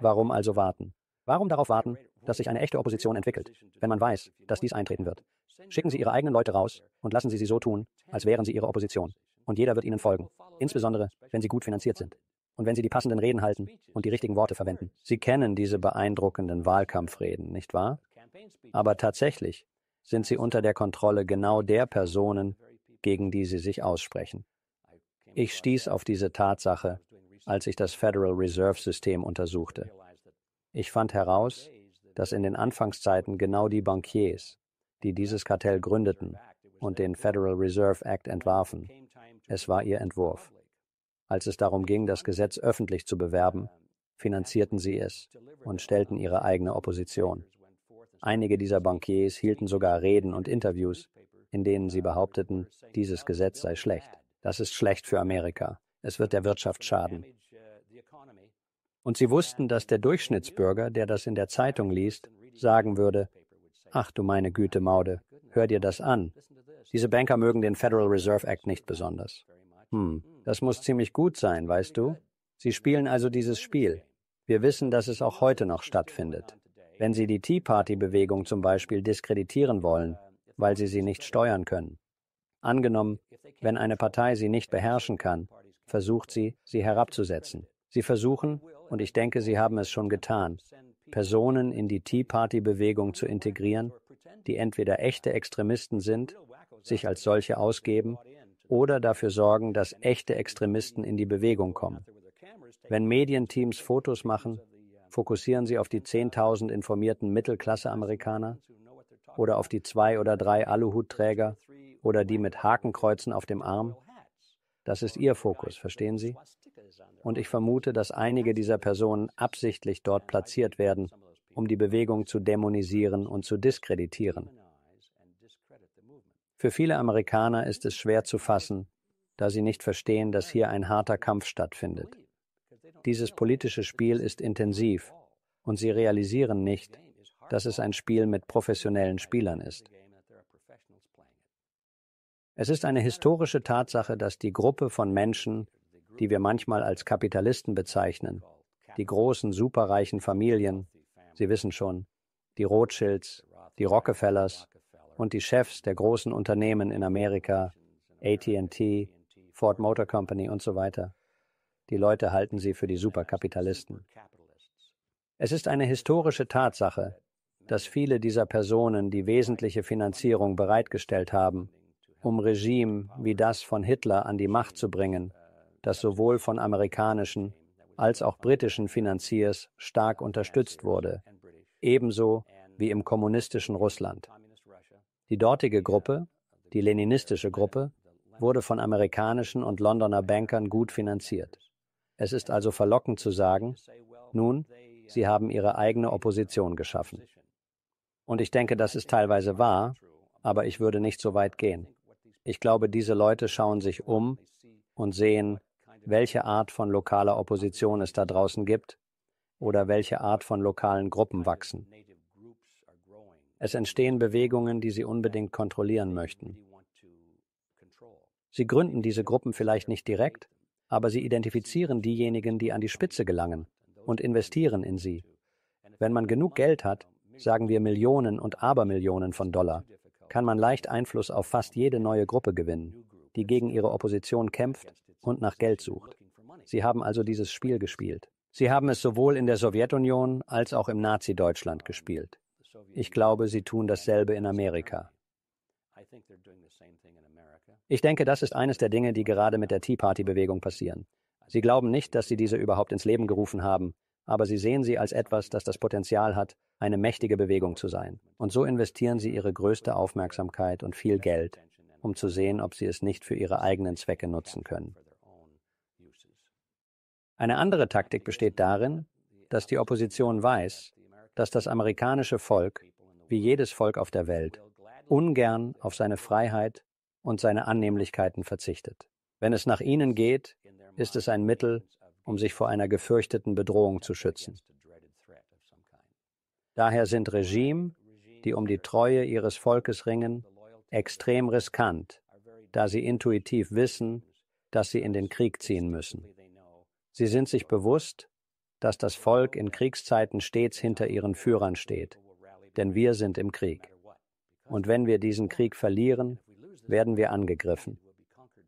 Warum also warten? Warum darauf warten, dass sich eine echte Opposition entwickelt, wenn man weiß, dass dies eintreten wird? Schicken Sie Ihre eigenen Leute raus und lassen Sie sie so tun, als wären sie Ihre Opposition und jeder wird ihnen folgen, insbesondere wenn sie gut finanziert sind und wenn sie die passenden Reden halten und die richtigen Worte verwenden. Sie kennen diese beeindruckenden Wahlkampfreden, nicht wahr? Aber tatsächlich sind sie unter der Kontrolle genau der Personen, gegen die sie sich aussprechen. Ich stieß auf diese Tatsache, als ich das Federal Reserve System untersuchte. Ich fand heraus, dass in den Anfangszeiten genau die Bankiers, die dieses Kartell gründeten und den Federal Reserve Act entwarfen, es war ihr Entwurf. Als es darum ging, das Gesetz öffentlich zu bewerben, finanzierten sie es und stellten ihre eigene Opposition. Einige dieser Bankiers hielten sogar Reden und Interviews, in denen sie behaupteten, dieses Gesetz sei schlecht. Das ist schlecht für Amerika. Es wird der Wirtschaft schaden. Und sie wussten, dass der Durchschnittsbürger, der das in der Zeitung liest, sagen würde, Ach du meine Güte, Maude, hör dir das an. Diese Banker mögen den Federal Reserve Act nicht besonders. Hm, das muss ziemlich gut sein, weißt du? Sie spielen also dieses Spiel. Wir wissen, dass es auch heute noch stattfindet. Wenn Sie die Tea Party-Bewegung zum Beispiel diskreditieren wollen, weil Sie sie nicht steuern können. Angenommen, wenn eine Partei sie nicht beherrschen kann, versucht sie, sie herabzusetzen. Sie versuchen, und ich denke, sie haben es schon getan, Personen in die Tea Party-Bewegung zu integrieren, die entweder echte Extremisten sind sich als solche ausgeben oder dafür sorgen, dass echte Extremisten in die Bewegung kommen. Wenn Medienteams Fotos machen, fokussieren sie auf die 10.000 informierten Mittelklasse-Amerikaner oder auf die zwei oder drei Aluhutträger oder die mit Hakenkreuzen auf dem Arm. Das ist ihr Fokus, verstehen Sie? Und ich vermute, dass einige dieser Personen absichtlich dort platziert werden, um die Bewegung zu dämonisieren und zu diskreditieren. Für viele Amerikaner ist es schwer zu fassen, da sie nicht verstehen, dass hier ein harter Kampf stattfindet. Dieses politische Spiel ist intensiv und sie realisieren nicht, dass es ein Spiel mit professionellen Spielern ist. Es ist eine historische Tatsache, dass die Gruppe von Menschen, die wir manchmal als Kapitalisten bezeichnen, die großen superreichen Familien, Sie wissen schon, die Rothschilds, die Rockefellers, und die Chefs der großen Unternehmen in Amerika, ATT, Ford Motor Company und so weiter. Die Leute halten sie für die Superkapitalisten. Es ist eine historische Tatsache, dass viele dieser Personen die wesentliche Finanzierung bereitgestellt haben, um Regime wie das von Hitler an die Macht zu bringen, das sowohl von amerikanischen als auch britischen Finanziers stark unterstützt wurde, ebenso wie im kommunistischen Russland. Die dortige Gruppe, die leninistische Gruppe, wurde von amerikanischen und Londoner Bankern gut finanziert. Es ist also verlockend zu sagen, nun, sie haben ihre eigene Opposition geschaffen. Und ich denke, das ist teilweise wahr, aber ich würde nicht so weit gehen. Ich glaube, diese Leute schauen sich um und sehen, welche Art von lokaler Opposition es da draußen gibt oder welche Art von lokalen Gruppen wachsen. Es entstehen Bewegungen, die sie unbedingt kontrollieren möchten. Sie gründen diese Gruppen vielleicht nicht direkt, aber sie identifizieren diejenigen, die an die Spitze gelangen und investieren in sie. Wenn man genug Geld hat, sagen wir Millionen und Abermillionen von Dollar, kann man leicht Einfluss auf fast jede neue Gruppe gewinnen, die gegen ihre Opposition kämpft und nach Geld sucht. Sie haben also dieses Spiel gespielt. Sie haben es sowohl in der Sowjetunion als auch im Nazi-Deutschland gespielt. Ich glaube, sie tun dasselbe in Amerika. Ich denke, das ist eines der Dinge, die gerade mit der Tea Party-Bewegung passieren. Sie glauben nicht, dass sie diese überhaupt ins Leben gerufen haben, aber sie sehen sie als etwas, das das Potenzial hat, eine mächtige Bewegung zu sein. Und so investieren sie ihre größte Aufmerksamkeit und viel Geld, um zu sehen, ob sie es nicht für ihre eigenen Zwecke nutzen können. Eine andere Taktik besteht darin, dass die Opposition weiß, dass das amerikanische Volk, wie jedes Volk auf der Welt, ungern auf seine Freiheit und seine Annehmlichkeiten verzichtet. Wenn es nach ihnen geht, ist es ein Mittel, um sich vor einer gefürchteten Bedrohung zu schützen. Daher sind Regime, die um die Treue ihres Volkes ringen, extrem riskant, da sie intuitiv wissen, dass sie in den Krieg ziehen müssen. Sie sind sich bewusst, dass das Volk in Kriegszeiten stets hinter ihren Führern steht. Denn wir sind im Krieg. Und wenn wir diesen Krieg verlieren, werden wir angegriffen.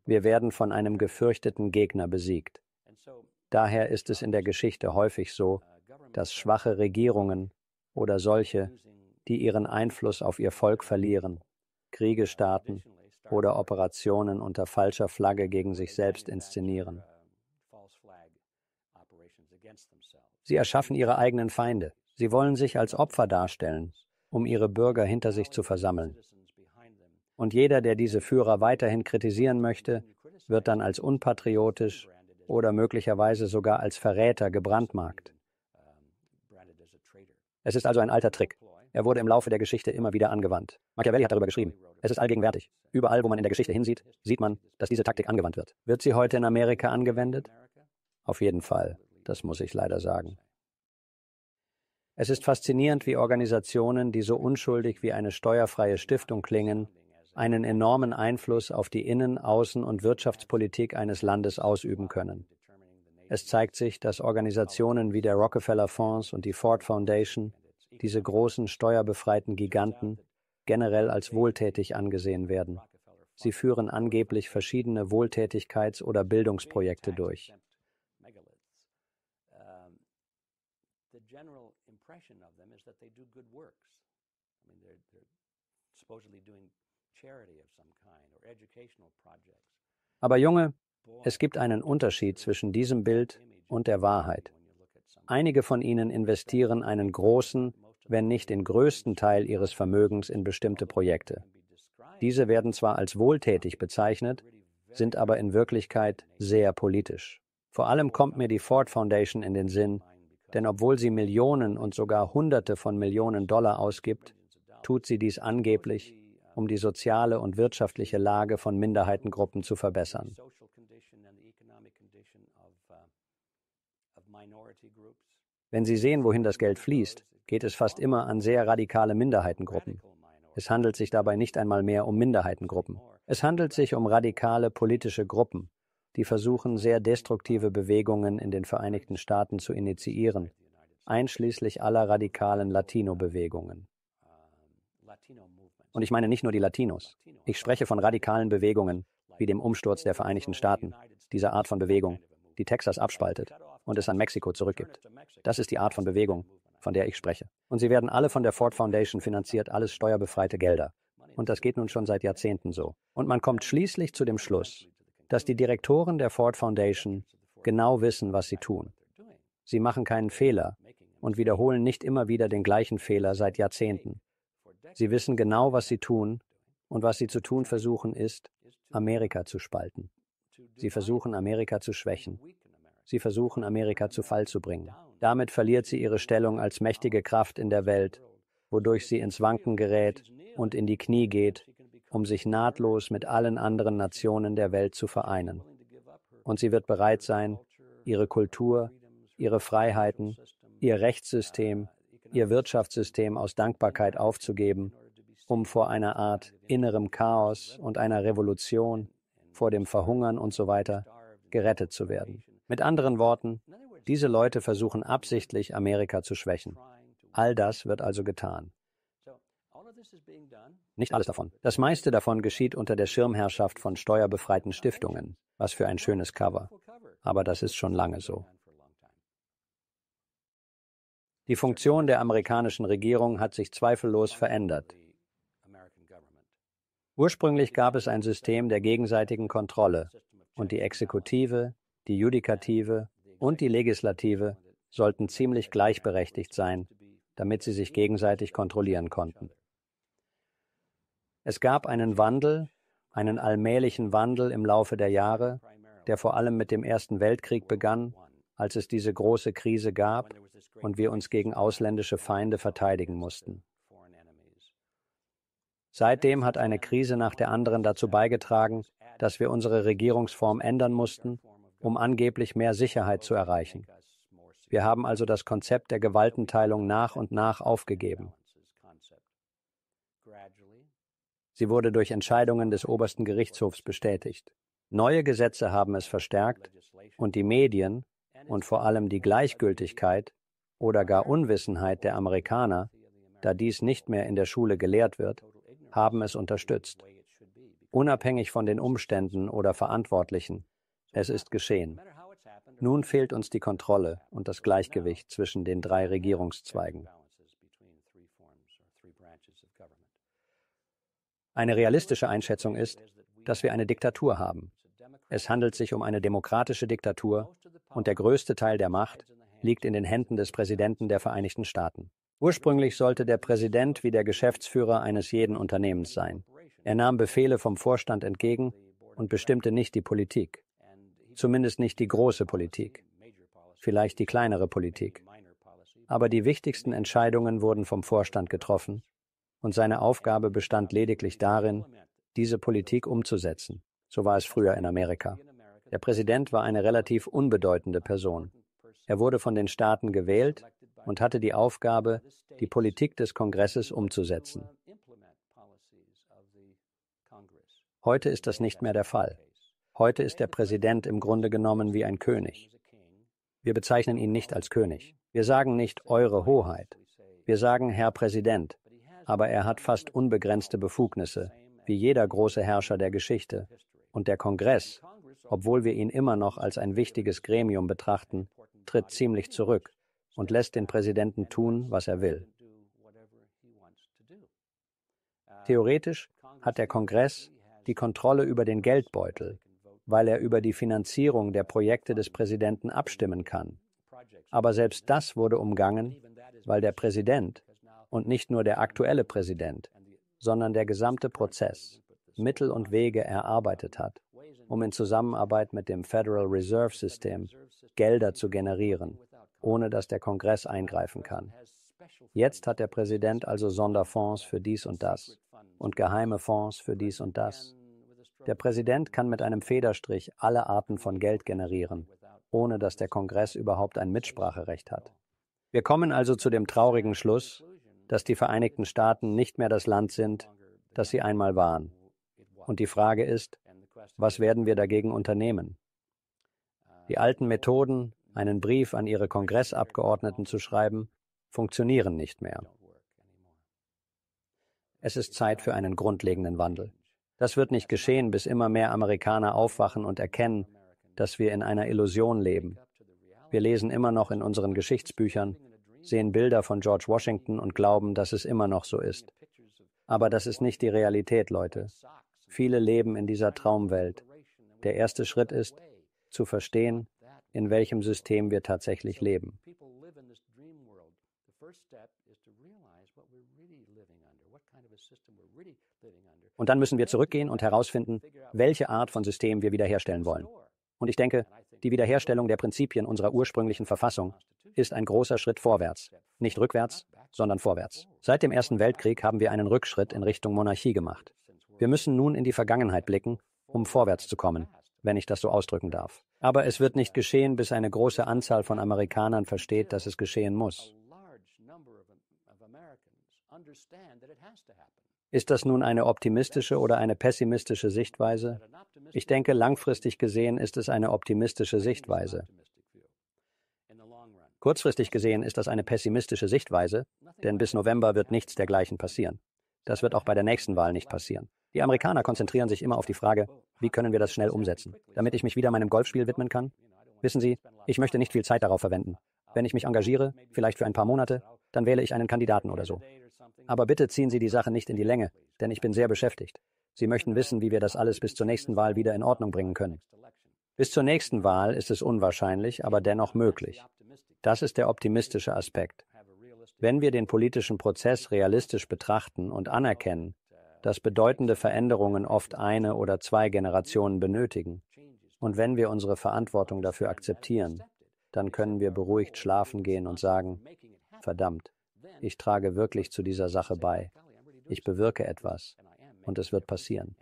Wir werden von einem gefürchteten Gegner besiegt. Daher ist es in der Geschichte häufig so, dass schwache Regierungen oder solche, die ihren Einfluss auf ihr Volk verlieren, Kriege starten oder Operationen unter falscher Flagge gegen sich selbst inszenieren. Sie erschaffen ihre eigenen Feinde. Sie wollen sich als Opfer darstellen, um ihre Bürger hinter sich zu versammeln. Und jeder, der diese Führer weiterhin kritisieren möchte, wird dann als unpatriotisch oder möglicherweise sogar als Verräter gebrandmarkt. Es ist also ein alter Trick. Er wurde im Laufe der Geschichte immer wieder angewandt. Machiavelli hat darüber geschrieben. Es ist allgegenwärtig. Überall, wo man in der Geschichte hinsieht, sieht man, dass diese Taktik angewandt wird. Wird sie heute in Amerika angewendet? Auf jeden Fall. Das muss ich leider sagen. Es ist faszinierend, wie Organisationen, die so unschuldig wie eine steuerfreie Stiftung klingen, einen enormen Einfluss auf die Innen-, Außen- und Wirtschaftspolitik eines Landes ausüben können. Es zeigt sich, dass Organisationen wie der Rockefeller Fonds und die Ford Foundation, diese großen steuerbefreiten Giganten, generell als wohltätig angesehen werden. Sie führen angeblich verschiedene Wohltätigkeits- oder Bildungsprojekte durch. expression of them is that they do good works. I mean, they're, they're supposedly doing charity of some kind or educational projects. Aber Junge, es gibt einen Unterschied zwischen diesem Bild und der Wahrheit. Einige von ihnen investieren einen großen, wenn nicht den größten Teil ihres Vermögens in bestimmte Projekte. Diese werden zwar als wohltätig bezeichnet, sind aber in Wirklichkeit sehr politisch. Vor allem kommt mir die Ford Foundation in den Sinn, denn obwohl sie Millionen und sogar Hunderte von Millionen Dollar ausgibt, tut sie dies angeblich, um die soziale und wirtschaftliche Lage von Minderheitengruppen zu verbessern. Wenn Sie sehen, wohin das Geld fließt, geht es fast immer an sehr radikale Minderheitengruppen. Es handelt sich dabei nicht einmal mehr um Minderheitengruppen. Es handelt sich um radikale politische Gruppen, die versuchen, sehr destruktive Bewegungen in den Vereinigten Staaten zu initiieren, einschließlich aller radikalen Latino-Bewegungen. Und ich meine nicht nur die Latinos. Ich spreche von radikalen Bewegungen, wie dem Umsturz der Vereinigten Staaten, dieser Art von Bewegung, die Texas abspaltet und es an Mexiko zurückgibt. Das ist die Art von Bewegung, von der ich spreche. Und sie werden alle von der Ford Foundation finanziert, alles steuerbefreite Gelder. Und das geht nun schon seit Jahrzehnten so. Und man kommt schließlich zu dem Schluss, dass die Direktoren der Ford Foundation genau wissen, was sie tun. Sie machen keinen Fehler und wiederholen nicht immer wieder den gleichen Fehler seit Jahrzehnten. Sie wissen genau, was sie tun und was sie zu tun versuchen ist, Amerika zu spalten. Sie versuchen, Amerika zu schwächen. Sie versuchen, Amerika zu Fall zu bringen. Damit verliert sie ihre Stellung als mächtige Kraft in der Welt, wodurch sie ins Wanken gerät und in die Knie geht um sich nahtlos mit allen anderen Nationen der Welt zu vereinen. Und sie wird bereit sein, ihre Kultur, ihre Freiheiten, ihr Rechtssystem, ihr Wirtschaftssystem aus Dankbarkeit aufzugeben, um vor einer Art innerem Chaos und einer Revolution, vor dem Verhungern und so weiter gerettet zu werden. Mit anderen Worten, diese Leute versuchen absichtlich, Amerika zu schwächen. All das wird also getan. Nicht alles davon. Das meiste davon geschieht unter der Schirmherrschaft von steuerbefreiten Stiftungen. Was für ein schönes Cover. Aber das ist schon lange so. Die Funktion der amerikanischen Regierung hat sich zweifellos verändert. Ursprünglich gab es ein System der gegenseitigen Kontrolle und die Exekutive, die Judikative und die Legislative sollten ziemlich gleichberechtigt sein, damit sie sich gegenseitig kontrollieren konnten. Es gab einen Wandel, einen allmählichen Wandel im Laufe der Jahre, der vor allem mit dem Ersten Weltkrieg begann, als es diese große Krise gab und wir uns gegen ausländische Feinde verteidigen mussten. Seitdem hat eine Krise nach der anderen dazu beigetragen, dass wir unsere Regierungsform ändern mussten, um angeblich mehr Sicherheit zu erreichen. Wir haben also das Konzept der Gewaltenteilung nach und nach aufgegeben. Sie wurde durch Entscheidungen des obersten Gerichtshofs bestätigt. Neue Gesetze haben es verstärkt und die Medien und vor allem die Gleichgültigkeit oder gar Unwissenheit der Amerikaner, da dies nicht mehr in der Schule gelehrt wird, haben es unterstützt. Unabhängig von den Umständen oder Verantwortlichen, es ist geschehen. Nun fehlt uns die Kontrolle und das Gleichgewicht zwischen den drei Regierungszweigen. Eine realistische Einschätzung ist, dass wir eine Diktatur haben. Es handelt sich um eine demokratische Diktatur und der größte Teil der Macht liegt in den Händen des Präsidenten der Vereinigten Staaten. Ursprünglich sollte der Präsident wie der Geschäftsführer eines jeden Unternehmens sein. Er nahm Befehle vom Vorstand entgegen und bestimmte nicht die Politik, zumindest nicht die große Politik, vielleicht die kleinere Politik. Aber die wichtigsten Entscheidungen wurden vom Vorstand getroffen und seine Aufgabe bestand lediglich darin, diese Politik umzusetzen. So war es früher in Amerika. Der Präsident war eine relativ unbedeutende Person. Er wurde von den Staaten gewählt und hatte die Aufgabe, die Politik des Kongresses umzusetzen. Heute ist das nicht mehr der Fall. Heute ist der Präsident im Grunde genommen wie ein König. Wir bezeichnen ihn nicht als König. Wir sagen nicht Eure Hoheit. Wir sagen Herr Präsident aber er hat fast unbegrenzte Befugnisse, wie jeder große Herrscher der Geschichte. Und der Kongress, obwohl wir ihn immer noch als ein wichtiges Gremium betrachten, tritt ziemlich zurück und lässt den Präsidenten tun, was er will. Theoretisch hat der Kongress die Kontrolle über den Geldbeutel, weil er über die Finanzierung der Projekte des Präsidenten abstimmen kann. Aber selbst das wurde umgangen, weil der Präsident und nicht nur der aktuelle Präsident, sondern der gesamte Prozess Mittel und Wege erarbeitet hat, um in Zusammenarbeit mit dem Federal Reserve System Gelder zu generieren, ohne dass der Kongress eingreifen kann. Jetzt hat der Präsident also Sonderfonds für dies und das und geheime Fonds für dies und das. Der Präsident kann mit einem Federstrich alle Arten von Geld generieren, ohne dass der Kongress überhaupt ein Mitspracherecht hat. Wir kommen also zu dem traurigen Schluss, dass die Vereinigten Staaten nicht mehr das Land sind, das sie einmal waren. Und die Frage ist, was werden wir dagegen unternehmen? Die alten Methoden, einen Brief an ihre Kongressabgeordneten zu schreiben, funktionieren nicht mehr. Es ist Zeit für einen grundlegenden Wandel. Das wird nicht geschehen, bis immer mehr Amerikaner aufwachen und erkennen, dass wir in einer Illusion leben. Wir lesen immer noch in unseren Geschichtsbüchern, sehen Bilder von George Washington und glauben, dass es immer noch so ist. Aber das ist nicht die Realität, Leute. Viele leben in dieser Traumwelt. Der erste Schritt ist, zu verstehen, in welchem System wir tatsächlich leben. Und dann müssen wir zurückgehen und herausfinden, welche Art von System wir wiederherstellen wollen. Und ich denke, die Wiederherstellung der Prinzipien unserer ursprünglichen Verfassung ist ein großer Schritt vorwärts, nicht rückwärts, sondern vorwärts. Seit dem Ersten Weltkrieg haben wir einen Rückschritt in Richtung Monarchie gemacht. Wir müssen nun in die Vergangenheit blicken, um vorwärts zu kommen, wenn ich das so ausdrücken darf. Aber es wird nicht geschehen, bis eine große Anzahl von Amerikanern versteht, dass es geschehen muss. Ist das nun eine optimistische oder eine pessimistische Sichtweise? Ich denke, langfristig gesehen ist es eine optimistische Sichtweise. Kurzfristig gesehen ist das eine pessimistische Sichtweise, denn bis November wird nichts dergleichen passieren. Das wird auch bei der nächsten Wahl nicht passieren. Die Amerikaner konzentrieren sich immer auf die Frage, wie können wir das schnell umsetzen, damit ich mich wieder meinem Golfspiel widmen kann? Wissen Sie, ich möchte nicht viel Zeit darauf verwenden. Wenn ich mich engagiere, vielleicht für ein paar Monate, dann wähle ich einen Kandidaten oder so. Aber bitte ziehen Sie die Sache nicht in die Länge, denn ich bin sehr beschäftigt. Sie möchten wissen, wie wir das alles bis zur nächsten Wahl wieder in Ordnung bringen können. Bis zur nächsten Wahl ist es unwahrscheinlich, aber dennoch möglich. Das ist der optimistische Aspekt. Wenn wir den politischen Prozess realistisch betrachten und anerkennen, dass bedeutende Veränderungen oft eine oder zwei Generationen benötigen, und wenn wir unsere Verantwortung dafür akzeptieren, dann können wir beruhigt schlafen gehen und sagen, verdammt, ich trage wirklich zu dieser Sache bei. Ich bewirke etwas und es wird passieren.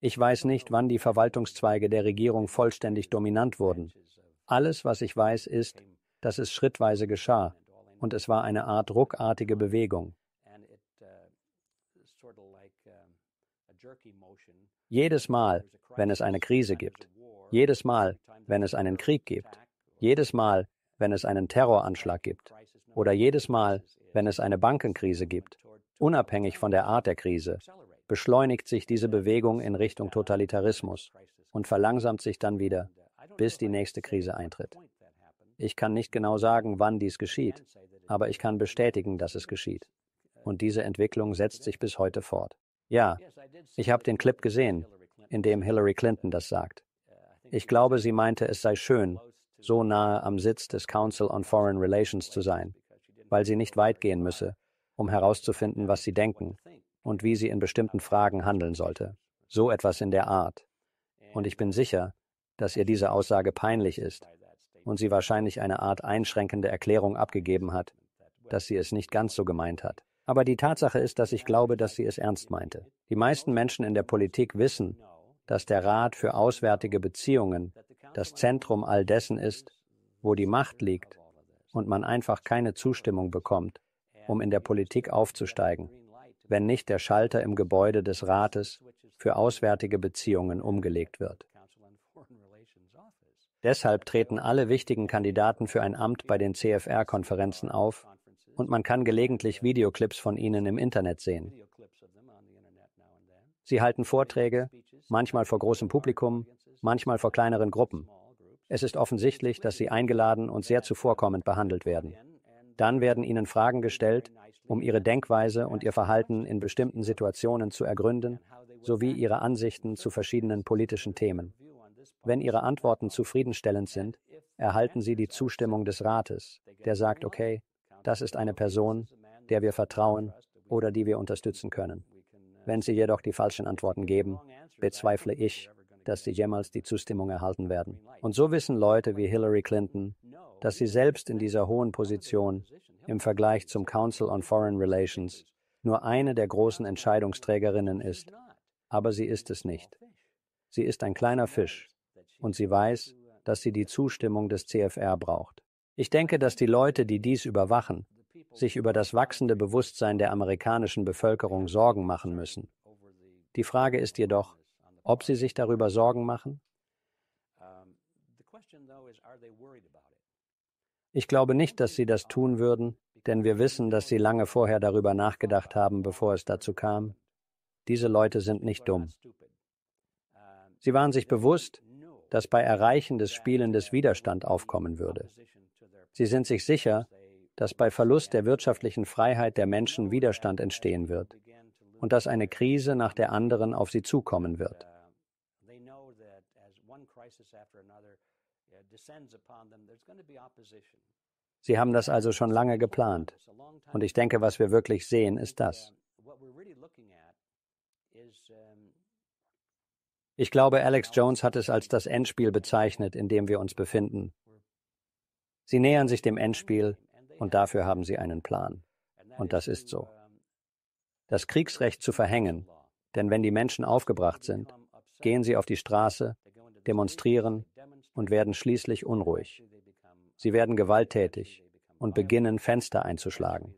Ich weiß nicht, wann die Verwaltungszweige der Regierung vollständig dominant wurden. Alles, was ich weiß, ist, dass es schrittweise geschah und es war eine Art ruckartige Bewegung. Jedes Mal, wenn es eine Krise gibt, jedes Mal, wenn es einen Krieg gibt, jedes Mal, wenn es einen Terroranschlag gibt, oder jedes Mal, wenn es eine Bankenkrise gibt, unabhängig von der Art der Krise, beschleunigt sich diese Bewegung in Richtung Totalitarismus und verlangsamt sich dann wieder, bis die nächste Krise eintritt. Ich kann nicht genau sagen, wann dies geschieht, aber ich kann bestätigen, dass es geschieht. Und diese Entwicklung setzt sich bis heute fort. Ja, ich habe den Clip gesehen, in dem Hillary Clinton das sagt. Ich glaube, sie meinte, es sei schön, so nahe am Sitz des Council on Foreign Relations zu sein weil sie nicht weit gehen müsse, um herauszufinden, was sie denken und wie sie in bestimmten Fragen handeln sollte. So etwas in der Art. Und ich bin sicher, dass ihr diese Aussage peinlich ist und sie wahrscheinlich eine Art einschränkende Erklärung abgegeben hat, dass sie es nicht ganz so gemeint hat. Aber die Tatsache ist, dass ich glaube, dass sie es ernst meinte. Die meisten Menschen in der Politik wissen, dass der Rat für auswärtige Beziehungen das Zentrum all dessen ist, wo die Macht liegt und man einfach keine Zustimmung bekommt, um in der Politik aufzusteigen, wenn nicht der Schalter im Gebäude des Rates für auswärtige Beziehungen umgelegt wird. Deshalb treten alle wichtigen Kandidaten für ein Amt bei den CFR-Konferenzen auf und man kann gelegentlich Videoclips von ihnen im Internet sehen. Sie halten Vorträge, manchmal vor großem Publikum, manchmal vor kleineren Gruppen. Es ist offensichtlich, dass sie eingeladen und sehr zuvorkommend behandelt werden. Dann werden ihnen Fragen gestellt, um ihre Denkweise und ihr Verhalten in bestimmten Situationen zu ergründen, sowie ihre Ansichten zu verschiedenen politischen Themen. Wenn ihre Antworten zufriedenstellend sind, erhalten sie die Zustimmung des Rates, der sagt, okay, das ist eine Person, der wir vertrauen oder die wir unterstützen können. Wenn sie jedoch die falschen Antworten geben, bezweifle ich, dass sie jemals die Zustimmung erhalten werden. Und so wissen Leute wie Hillary Clinton, dass sie selbst in dieser hohen Position im Vergleich zum Council on Foreign Relations nur eine der großen Entscheidungsträgerinnen ist. Aber sie ist es nicht. Sie ist ein kleiner Fisch und sie weiß, dass sie die Zustimmung des CFR braucht. Ich denke, dass die Leute, die dies überwachen, sich über das wachsende Bewusstsein der amerikanischen Bevölkerung Sorgen machen müssen. Die Frage ist jedoch, ob sie sich darüber Sorgen machen? Ich glaube nicht, dass sie das tun würden, denn wir wissen, dass sie lange vorher darüber nachgedacht haben, bevor es dazu kam. Diese Leute sind nicht dumm. Sie waren sich bewusst, dass bei Erreichen des Spielendes Widerstand aufkommen würde. Sie sind sich sicher, dass bei Verlust der wirtschaftlichen Freiheit der Menschen Widerstand entstehen wird und dass eine Krise nach der anderen auf sie zukommen wird. Sie haben das also schon lange geplant. Und ich denke, was wir wirklich sehen, ist das. Ich glaube, Alex Jones hat es als das Endspiel bezeichnet, in dem wir uns befinden. Sie nähern sich dem Endspiel und dafür haben sie einen Plan. Und das ist so. Das Kriegsrecht zu verhängen, denn wenn die Menschen aufgebracht sind, gehen sie auf die Straße demonstrieren und werden schließlich unruhig. Sie werden gewalttätig und beginnen Fenster einzuschlagen.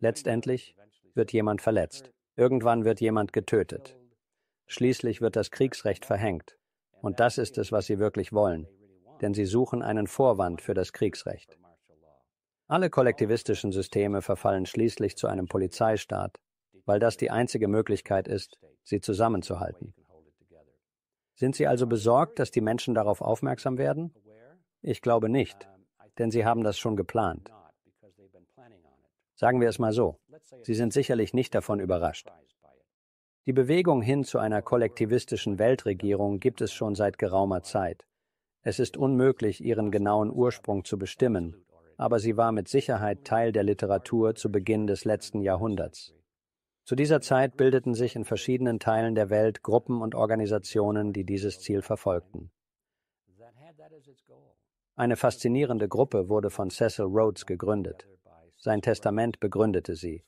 Letztendlich wird jemand verletzt. Irgendwann wird jemand getötet. Schließlich wird das Kriegsrecht verhängt. Und das ist es, was sie wirklich wollen. Denn sie suchen einen Vorwand für das Kriegsrecht. Alle kollektivistischen Systeme verfallen schließlich zu einem Polizeistaat, weil das die einzige Möglichkeit ist, sie zusammenzuhalten. Sind Sie also besorgt, dass die Menschen darauf aufmerksam werden? Ich glaube nicht, denn Sie haben das schon geplant. Sagen wir es mal so, Sie sind sicherlich nicht davon überrascht. Die Bewegung hin zu einer kollektivistischen Weltregierung gibt es schon seit geraumer Zeit. Es ist unmöglich, ihren genauen Ursprung zu bestimmen, aber sie war mit Sicherheit Teil der Literatur zu Beginn des letzten Jahrhunderts. Zu dieser Zeit bildeten sich in verschiedenen Teilen der Welt Gruppen und Organisationen, die dieses Ziel verfolgten. Eine faszinierende Gruppe wurde von Cecil Rhodes gegründet. Sein Testament begründete sie.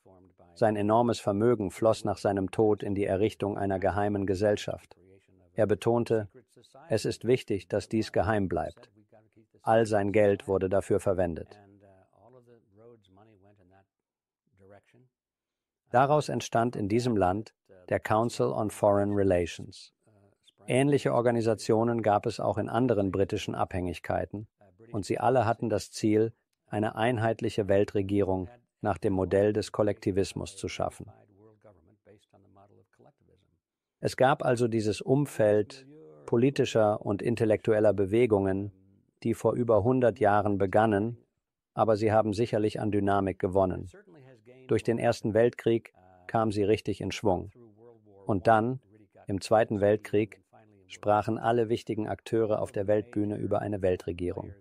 Sein enormes Vermögen floss nach seinem Tod in die Errichtung einer geheimen Gesellschaft. Er betonte, es ist wichtig, dass dies geheim bleibt. All sein Geld wurde dafür verwendet. Daraus entstand in diesem Land der Council on Foreign Relations. Ähnliche Organisationen gab es auch in anderen britischen Abhängigkeiten, und sie alle hatten das Ziel, eine einheitliche Weltregierung nach dem Modell des Kollektivismus zu schaffen. Es gab also dieses Umfeld politischer und intellektueller Bewegungen, die vor über 100 Jahren begannen, aber sie haben sicherlich an Dynamik gewonnen. Durch den Ersten Weltkrieg kam sie richtig in Schwung. Und dann, im Zweiten Weltkrieg, sprachen alle wichtigen Akteure auf der Weltbühne über eine Weltregierung.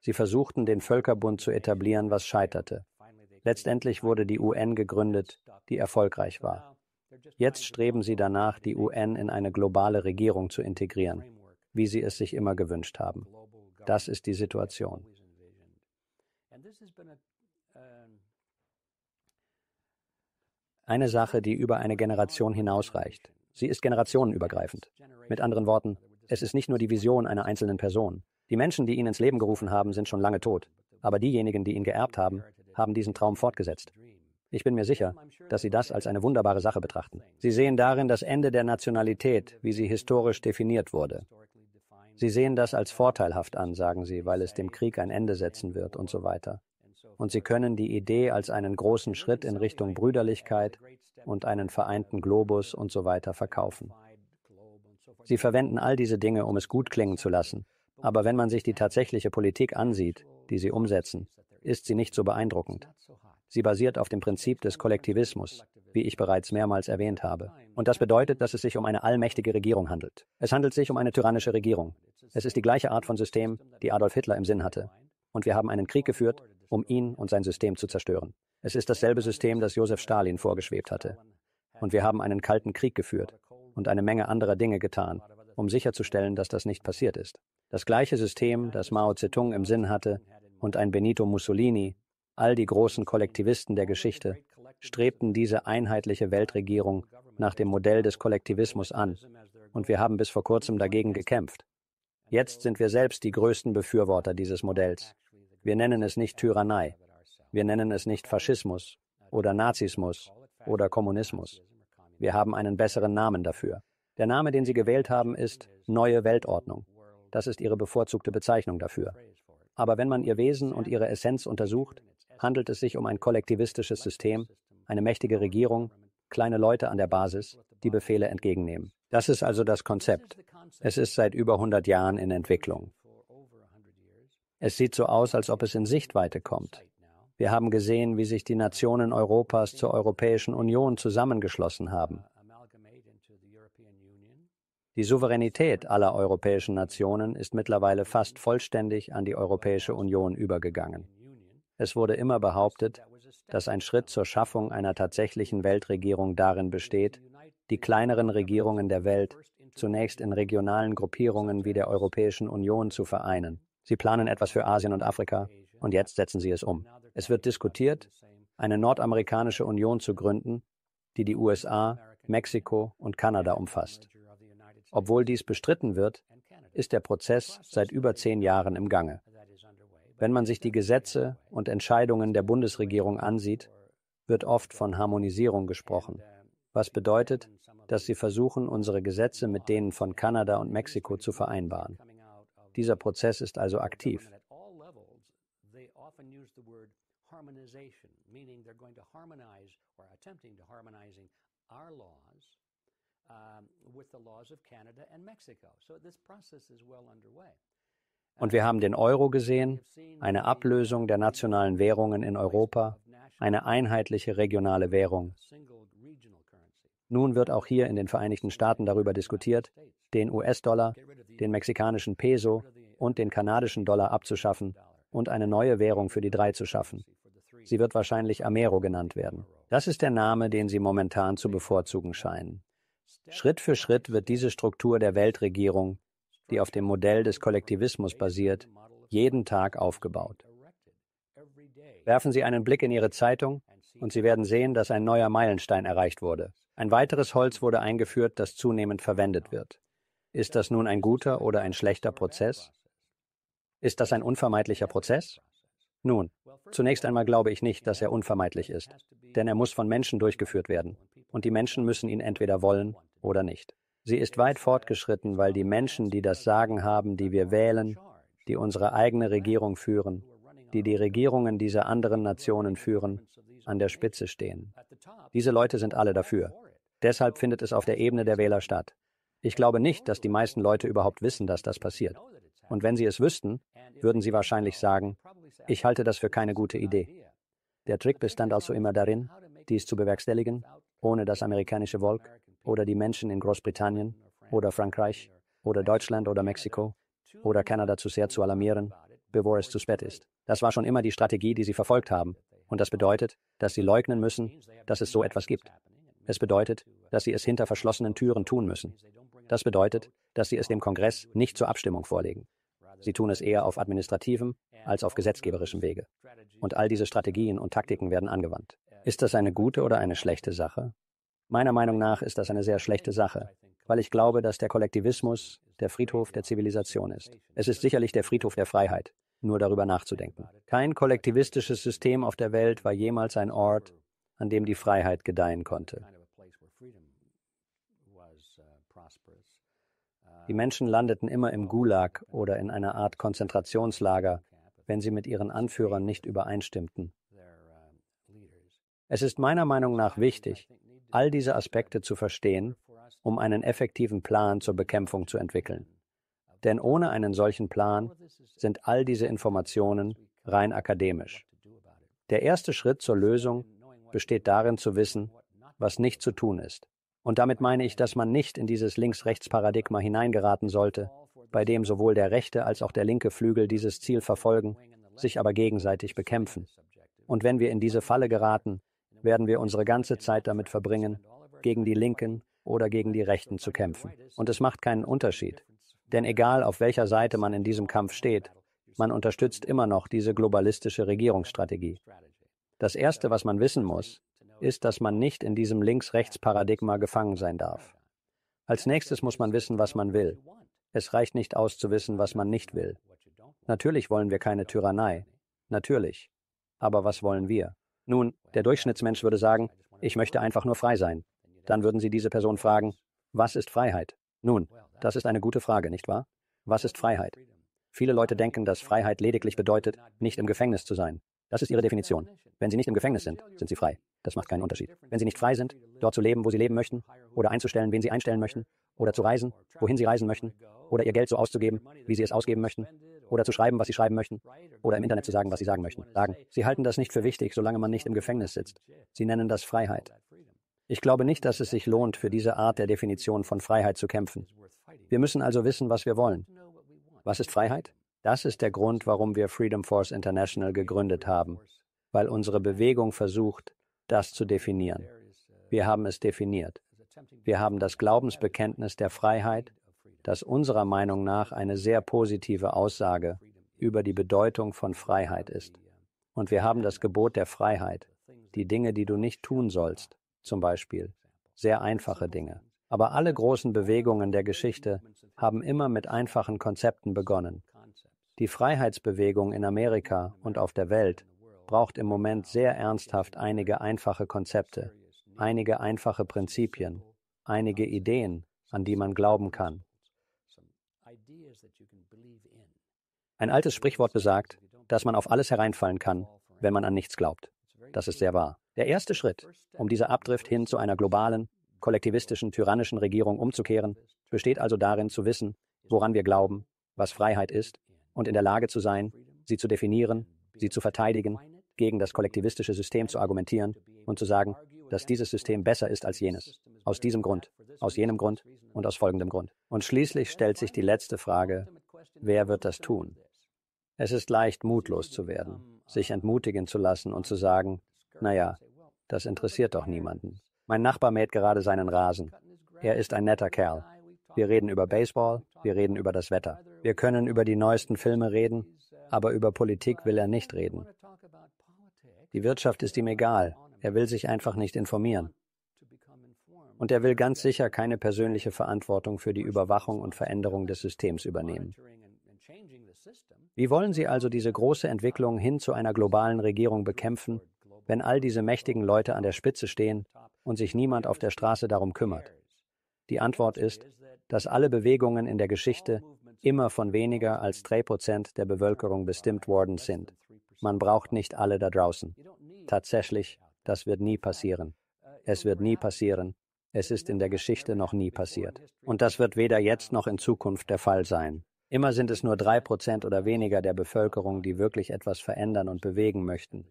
Sie versuchten, den Völkerbund zu etablieren, was scheiterte. Letztendlich wurde die UN gegründet, die erfolgreich war. Jetzt streben sie danach, die UN in eine globale Regierung zu integrieren, wie sie es sich immer gewünscht haben. Das ist die Situation this has been a, um ähm, eine Sache, die über eine Generation hinausreicht. Sie ist generationenübergreifend. Mit anderen Worten, es ist nicht nur die Vision einer einzelnen Person. Die Menschen, die ihn ins Leben gerufen haben, sind schon lange tot. Aber diejenigen, die ihn geerbt haben, haben diesen Traum fortgesetzt. Ich bin mir sicher, dass Sie das als eine wunderbare Sache betrachten. Sie sehen darin das Ende der Nationalität, wie sie historisch definiert wurde. Sie sehen das als vorteilhaft an, sagen sie, weil es dem Krieg ein Ende setzen wird und so weiter. Und sie können die Idee als einen großen Schritt in Richtung Brüderlichkeit und einen vereinten Globus und so weiter verkaufen. Sie verwenden all diese Dinge, um es gut klingen zu lassen. Aber wenn man sich die tatsächliche Politik ansieht, die sie umsetzen, ist sie nicht so beeindruckend. Sie basiert auf dem Prinzip des Kollektivismus, wie ich bereits mehrmals erwähnt habe. Und das bedeutet, dass es sich um eine allmächtige Regierung handelt. Es handelt sich um eine tyrannische Regierung. Es ist die gleiche Art von System, die Adolf Hitler im Sinn hatte. Und wir haben einen Krieg geführt, um ihn und sein System zu zerstören. Es ist dasselbe System, das Josef Stalin vorgeschwebt hatte. Und wir haben einen kalten Krieg geführt und eine Menge anderer Dinge getan, um sicherzustellen, dass das nicht passiert ist. Das gleiche System, das Mao Zedong im Sinn hatte, und ein Benito Mussolini, all die großen Kollektivisten der Geschichte, strebten diese einheitliche Weltregierung nach dem Modell des Kollektivismus an, und wir haben bis vor kurzem dagegen gekämpft. Jetzt sind wir selbst die größten Befürworter dieses Modells. Wir nennen es nicht Tyrannei, wir nennen es nicht Faschismus oder Nazismus oder Kommunismus. Wir haben einen besseren Namen dafür. Der Name, den Sie gewählt haben, ist Neue Weltordnung. Das ist Ihre bevorzugte Bezeichnung dafür. Aber wenn man Ihr Wesen und Ihre Essenz untersucht, handelt es sich um ein kollektivistisches System, eine mächtige Regierung, kleine Leute an der Basis, die Befehle entgegennehmen. Das ist also das Konzept. Es ist seit über 100 Jahren in Entwicklung. Es sieht so aus, als ob es in Sichtweite kommt. Wir haben gesehen, wie sich die Nationen Europas zur Europäischen Union zusammengeschlossen haben. Die Souveränität aller europäischen Nationen ist mittlerweile fast vollständig an die Europäische Union übergegangen. Es wurde immer behauptet, dass ein Schritt zur Schaffung einer tatsächlichen Weltregierung darin besteht, die kleineren Regierungen der Welt zunächst in regionalen Gruppierungen wie der Europäischen Union zu vereinen. Sie planen etwas für Asien und Afrika und jetzt setzen sie es um. Es wird diskutiert, eine nordamerikanische Union zu gründen, die die USA, Mexiko und Kanada umfasst. Obwohl dies bestritten wird, ist der Prozess seit über zehn Jahren im Gange. Wenn man sich die Gesetze und Entscheidungen der Bundesregierung ansieht, wird oft von Harmonisierung gesprochen, was bedeutet, dass sie versuchen, unsere Gesetze mit denen von Kanada und Mexiko zu vereinbaren. Dieser Prozess ist also aktiv. Uh, with the laws of Canada and Mexico. So this process is well underway. Und wir haben den Euro gesehen, eine Ablösung der nationalen Währungen in Europa, eine einheitliche regionale Währung. Nun wird auch hier in den Vereinigten Staaten darüber diskutiert, den US-Dollar, den mexikanischen Peso und den kanadischen Dollar abzuschaffen und eine neue Währung für die drei zu schaffen. Sie wird wahrscheinlich Amero genannt werden. Das ist der Name, den sie momentan zu bevorzugen scheinen. Schritt für Schritt wird diese Struktur der Weltregierung die auf dem Modell des Kollektivismus basiert, jeden Tag aufgebaut. Werfen Sie einen Blick in Ihre Zeitung und Sie werden sehen, dass ein neuer Meilenstein erreicht wurde. Ein weiteres Holz wurde eingeführt, das zunehmend verwendet wird. Ist das nun ein guter oder ein schlechter Prozess? Ist das ein unvermeidlicher Prozess? Nun, zunächst einmal glaube ich nicht, dass er unvermeidlich ist, denn er muss von Menschen durchgeführt werden, und die Menschen müssen ihn entweder wollen oder nicht. Sie ist weit fortgeschritten, weil die Menschen, die das Sagen haben, die wir wählen, die unsere eigene Regierung führen, die die Regierungen dieser anderen Nationen führen, an der Spitze stehen. Diese Leute sind alle dafür. Deshalb findet es auf der Ebene der Wähler statt. Ich glaube nicht, dass die meisten Leute überhaupt wissen, dass das passiert. Und wenn sie es wüssten, würden sie wahrscheinlich sagen, ich halte das für keine gute Idee. Der Trick bestand also immer darin, dies zu bewerkstelligen, ohne das amerikanische Volk, oder die Menschen in Großbritannien oder Frankreich oder Deutschland oder Mexiko oder Kanada zu sehr zu alarmieren, bevor es zu spät ist. Das war schon immer die Strategie, die sie verfolgt haben. Und das bedeutet, dass sie leugnen müssen, dass es so etwas gibt. Es bedeutet, dass sie es hinter verschlossenen Türen tun müssen. Das bedeutet, dass sie es dem Kongress nicht zur Abstimmung vorlegen. Sie tun es eher auf administrativem als auf gesetzgeberischem Wege. Und all diese Strategien und Taktiken werden angewandt. Ist das eine gute oder eine schlechte Sache? Meiner Meinung nach ist das eine sehr schlechte Sache, weil ich glaube, dass der Kollektivismus der Friedhof der Zivilisation ist. Es ist sicherlich der Friedhof der Freiheit, nur darüber nachzudenken. Kein kollektivistisches System auf der Welt war jemals ein Ort, an dem die Freiheit gedeihen konnte. Die Menschen landeten immer im Gulag oder in einer Art Konzentrationslager, wenn sie mit ihren Anführern nicht übereinstimmten. Es ist meiner Meinung nach wichtig, all diese Aspekte zu verstehen, um einen effektiven Plan zur Bekämpfung zu entwickeln. Denn ohne einen solchen Plan sind all diese Informationen rein akademisch. Der erste Schritt zur Lösung besteht darin zu wissen, was nicht zu tun ist. Und damit meine ich, dass man nicht in dieses Links-Rechts-Paradigma hineingeraten sollte, bei dem sowohl der rechte als auch der linke Flügel dieses Ziel verfolgen, sich aber gegenseitig bekämpfen. Und wenn wir in diese Falle geraten, werden wir unsere ganze Zeit damit verbringen, gegen die Linken oder gegen die Rechten zu kämpfen. Und es macht keinen Unterschied. Denn egal, auf welcher Seite man in diesem Kampf steht, man unterstützt immer noch diese globalistische Regierungsstrategie. Das Erste, was man wissen muss, ist, dass man nicht in diesem Links-Rechts-Paradigma gefangen sein darf. Als nächstes muss man wissen, was man will. Es reicht nicht aus zu wissen, was man nicht will. Natürlich wollen wir keine Tyrannei. Natürlich. Aber was wollen wir? Nun, der Durchschnittsmensch würde sagen, ich möchte einfach nur frei sein. Dann würden Sie diese Person fragen, was ist Freiheit? Nun, das ist eine gute Frage, nicht wahr? Was ist Freiheit? Viele Leute denken, dass Freiheit lediglich bedeutet, nicht im Gefängnis zu sein. Das ist ihre Definition. Wenn sie nicht im Gefängnis sind, sind sie frei. Das macht keinen Unterschied. Wenn sie nicht frei sind, dort zu leben, wo sie leben möchten, oder einzustellen, wen sie einstellen möchten, oder zu reisen, wohin sie reisen möchten, oder ihr Geld so auszugeben, wie sie es ausgeben möchten, oder zu schreiben, was sie schreiben möchten oder im Internet zu sagen, was sie sagen möchten. Sagen. Sie halten das nicht für wichtig, solange man nicht im Gefängnis sitzt. Sie nennen das Freiheit. Ich glaube nicht, dass es sich lohnt, für diese Art der Definition von Freiheit zu kämpfen. Wir müssen also wissen, was wir wollen. Was ist Freiheit? Das ist der Grund, warum wir Freedom Force International gegründet haben, weil unsere Bewegung versucht, das zu definieren. Wir haben es definiert. Wir haben das Glaubensbekenntnis der Freiheit das unserer Meinung nach eine sehr positive Aussage über die Bedeutung von Freiheit ist. Und wir haben das Gebot der Freiheit, die Dinge, die du nicht tun sollst, zum Beispiel, sehr einfache Dinge. Aber alle großen Bewegungen der Geschichte haben immer mit einfachen Konzepten begonnen. Die Freiheitsbewegung in Amerika und auf der Welt braucht im Moment sehr ernsthaft einige einfache Konzepte, einige einfache Prinzipien, einige Ideen, an die man glauben kann. Ein altes Sprichwort besagt, dass man auf alles hereinfallen kann, wenn man an nichts glaubt. Das ist sehr wahr. Der erste Schritt, um diese Abdrift hin zu einer globalen, kollektivistischen, tyrannischen Regierung umzukehren, besteht also darin zu wissen, woran wir glauben, was Freiheit ist und in der Lage zu sein, sie zu definieren, sie zu verteidigen, gegen das kollektivistische System zu argumentieren und zu sagen, dass dieses System besser ist als jenes. Aus diesem Grund, aus jenem Grund und aus folgendem Grund. Und schließlich stellt sich die letzte Frage, wer wird das tun? Es ist leicht, mutlos zu werden, sich entmutigen zu lassen und zu sagen, naja, das interessiert doch niemanden. Mein Nachbar mäht gerade seinen Rasen. Er ist ein netter Kerl. Wir reden über Baseball, wir reden über das Wetter. Wir können über die neuesten Filme reden, aber über Politik will er nicht reden. Die Wirtschaft ist ihm egal. Er will sich einfach nicht informieren. Und er will ganz sicher keine persönliche Verantwortung für die Überwachung und Veränderung des Systems übernehmen. Wie wollen Sie also diese große Entwicklung hin zu einer globalen Regierung bekämpfen, wenn all diese mächtigen Leute an der Spitze stehen und sich niemand auf der Straße darum kümmert? Die Antwort ist, dass alle Bewegungen in der Geschichte immer von weniger als 3% der Bevölkerung bestimmt worden sind. Man braucht nicht alle da draußen. Tatsächlich, das wird nie passieren. Es wird nie passieren. Es ist in der Geschichte noch nie passiert. Und das wird weder jetzt noch in Zukunft der Fall sein. Immer sind es nur drei Prozent oder weniger der Bevölkerung, die wirklich etwas verändern und bewegen möchten.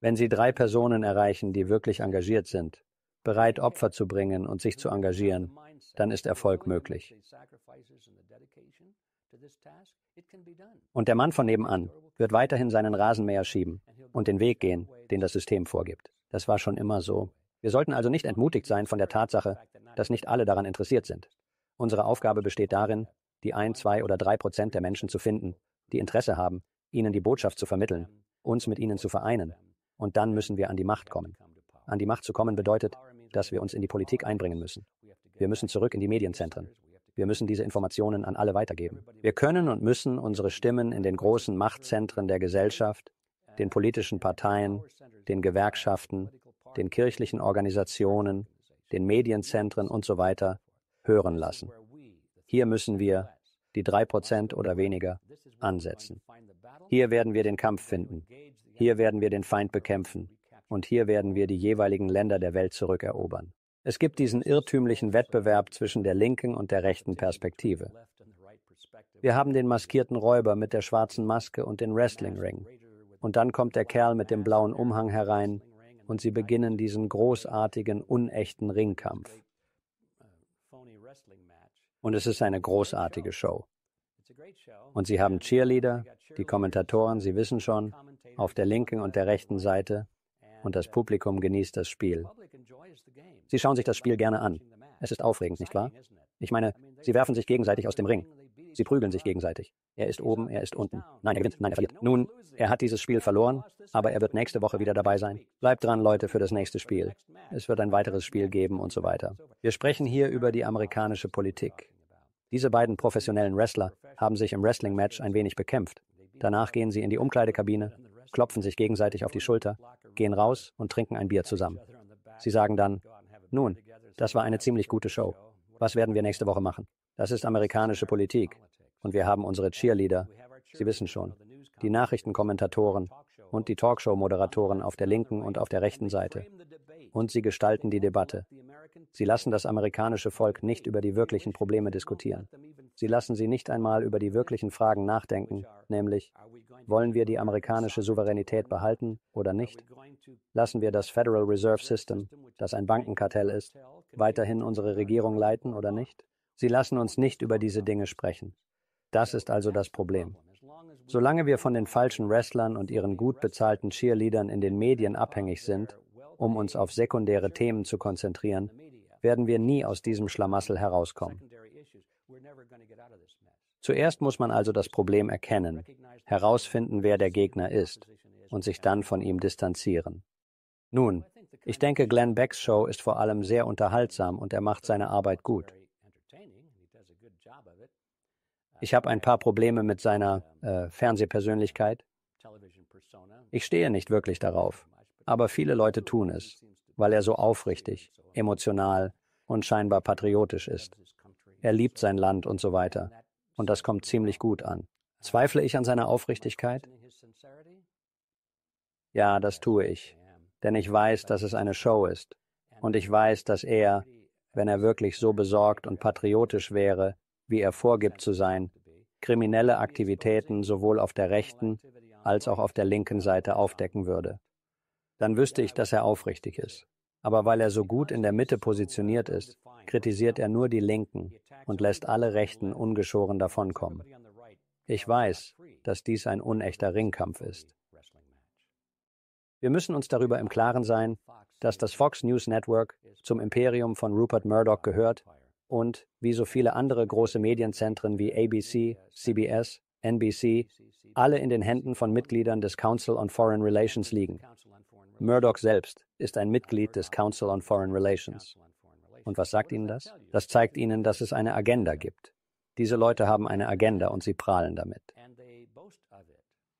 Wenn Sie drei Personen erreichen, die wirklich engagiert sind, bereit Opfer zu bringen und sich zu engagieren, dann ist Erfolg möglich. Und der Mann von nebenan wird weiterhin seinen Rasenmäher schieben und den Weg gehen, den das System vorgibt. Das war schon immer so. Wir sollten also nicht entmutigt sein von der Tatsache, dass nicht alle daran interessiert sind. Unsere Aufgabe besteht darin, die ein, zwei oder drei Prozent der Menschen zu finden, die Interesse haben, ihnen die Botschaft zu vermitteln, uns mit ihnen zu vereinen. Und dann müssen wir an die Macht kommen. An die Macht zu kommen bedeutet, dass wir uns in die Politik einbringen müssen. Wir müssen zurück in die Medienzentren. Wir müssen diese Informationen an alle weitergeben. Wir können und müssen unsere Stimmen in den großen Machtzentren der Gesellschaft, den politischen Parteien, den Gewerkschaften den kirchlichen Organisationen, den Medienzentren und so weiter hören lassen. Hier müssen wir die drei Prozent oder weniger ansetzen. Hier werden wir den Kampf finden. Hier werden wir den Feind bekämpfen. Und hier werden wir die jeweiligen Länder der Welt zurückerobern. Es gibt diesen irrtümlichen Wettbewerb zwischen der linken und der rechten Perspektive. Wir haben den maskierten Räuber mit der schwarzen Maske und den Wrestlingring. Und dann kommt der Kerl mit dem blauen Umhang herein und sie beginnen diesen großartigen, unechten Ringkampf. Und es ist eine großartige Show. Und sie haben Cheerleader, die Kommentatoren, sie wissen schon, auf der linken und der rechten Seite. Und das Publikum genießt das Spiel. Sie schauen sich das Spiel gerne an. Es ist aufregend, nicht wahr? Ich meine, sie werfen sich gegenseitig aus dem Ring. Sie prügeln sich gegenseitig. Er ist oben, er ist unten. Nein, er gewinnt, nein, er verliert. Nun, er hat dieses Spiel verloren, aber er wird nächste Woche wieder dabei sein. Bleibt dran, Leute, für das nächste Spiel. Es wird ein weiteres Spiel geben und so weiter. Wir sprechen hier über die amerikanische Politik. Diese beiden professionellen Wrestler haben sich im Wrestling-Match ein wenig bekämpft. Danach gehen sie in die Umkleidekabine, klopfen sich gegenseitig auf die Schulter, gehen raus und trinken ein Bier zusammen. Sie sagen dann, nun, das war eine ziemlich gute Show. Was werden wir nächste Woche machen? Das ist amerikanische Politik. Und wir haben unsere Cheerleader, Sie wissen schon, die Nachrichtenkommentatoren und die Talkshow-Moderatoren auf der linken und auf der rechten Seite. Und sie gestalten die Debatte. Sie lassen das amerikanische Volk nicht über die wirklichen Probleme diskutieren. Sie lassen sie nicht einmal über die wirklichen Fragen nachdenken, nämlich, wollen wir die amerikanische Souveränität behalten oder nicht? Lassen wir das Federal Reserve System, das ein Bankenkartell ist, weiterhin unsere Regierung leiten oder nicht? Sie lassen uns nicht über diese Dinge sprechen. Das ist also das Problem. Solange wir von den falschen Wrestlern und ihren gut bezahlten Cheerleadern in den Medien abhängig sind, um uns auf sekundäre Themen zu konzentrieren, werden wir nie aus diesem Schlamassel herauskommen. Zuerst muss man also das Problem erkennen, herausfinden, wer der Gegner ist und sich dann von ihm distanzieren. Nun, ich denke, Glenn Becks Show ist vor allem sehr unterhaltsam und er macht seine Arbeit gut. Ich habe ein paar Probleme mit seiner äh, Fernsehpersönlichkeit. Ich stehe nicht wirklich darauf, aber viele Leute tun es, weil er so aufrichtig, emotional und scheinbar patriotisch ist. Er liebt sein Land und so weiter. Und das kommt ziemlich gut an. Zweifle ich an seiner Aufrichtigkeit? Ja, das tue ich. Denn ich weiß, dass es eine Show ist. Und ich weiß, dass er, wenn er wirklich so besorgt und patriotisch wäre, wie er vorgibt zu sein, kriminelle Aktivitäten sowohl auf der rechten als auch auf der linken Seite aufdecken würde. Dann wüsste ich, dass er aufrichtig ist. Aber weil er so gut in der Mitte positioniert ist, kritisiert er nur die Linken und lässt alle Rechten ungeschoren davonkommen. Ich weiß, dass dies ein unechter Ringkampf ist. Wir müssen uns darüber im Klaren sein, dass das Fox News Network zum Imperium von Rupert Murdoch gehört und wie so viele andere große Medienzentren wie ABC, CBS, NBC, alle in den Händen von Mitgliedern des Council on Foreign Relations liegen. Murdoch selbst ist ein Mitglied des Council on Foreign Relations. Und was sagt Ihnen das? Das zeigt Ihnen, dass es eine Agenda gibt. Diese Leute haben eine Agenda und sie prahlen damit.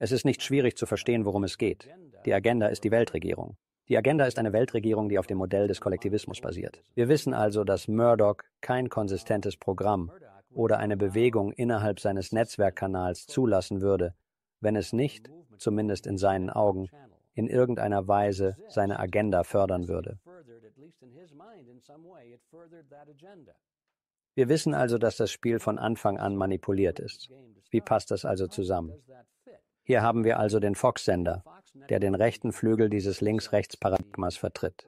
Es ist nicht schwierig zu verstehen, worum es geht. Die Agenda ist die Weltregierung. Die Agenda ist eine Weltregierung, die auf dem Modell des Kollektivismus basiert. Wir wissen also, dass Murdoch kein konsistentes Programm oder eine Bewegung innerhalb seines Netzwerkkanals zulassen würde, wenn es nicht, zumindest in seinen Augen, in irgendeiner Weise seine Agenda fördern würde. Wir wissen also, dass das Spiel von Anfang an manipuliert ist. Wie passt das also zusammen? Hier haben wir also den Fox-Sender, der den rechten Flügel dieses Links-Rechts-Paradigmas vertritt.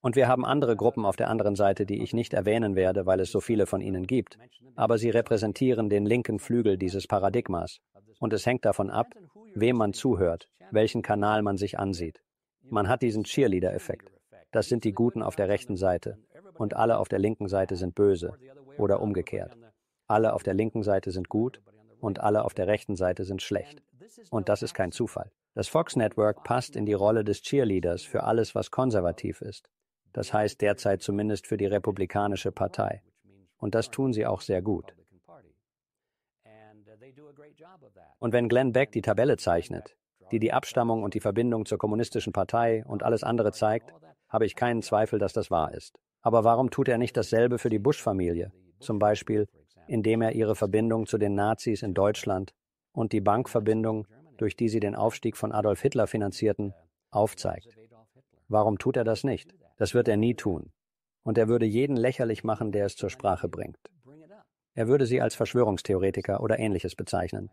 Und wir haben andere Gruppen auf der anderen Seite, die ich nicht erwähnen werde, weil es so viele von ihnen gibt. Aber sie repräsentieren den linken Flügel dieses Paradigmas. Und es hängt davon ab, wem man zuhört, welchen Kanal man sich ansieht. Man hat diesen Cheerleader-Effekt. Das sind die Guten auf der rechten Seite. Und alle auf der linken Seite sind böse oder umgekehrt. Alle auf der linken Seite sind gut und alle auf der rechten Seite sind schlecht. Und das ist kein Zufall. Das Fox Network passt in die Rolle des Cheerleaders für alles, was konservativ ist. Das heißt derzeit zumindest für die Republikanische Partei. Und das tun sie auch sehr gut. Und wenn Glenn Beck die Tabelle zeichnet, die die Abstammung und die Verbindung zur kommunistischen Partei und alles andere zeigt, habe ich keinen Zweifel, dass das wahr ist. Aber warum tut er nicht dasselbe für die Bush-Familie, zum Beispiel indem er ihre Verbindung zu den Nazis in Deutschland und die Bankverbindung, durch die sie den Aufstieg von Adolf Hitler finanzierten, aufzeigt. Warum tut er das nicht? Das wird er nie tun. Und er würde jeden lächerlich machen, der es zur Sprache bringt. Er würde sie als Verschwörungstheoretiker oder ähnliches bezeichnen.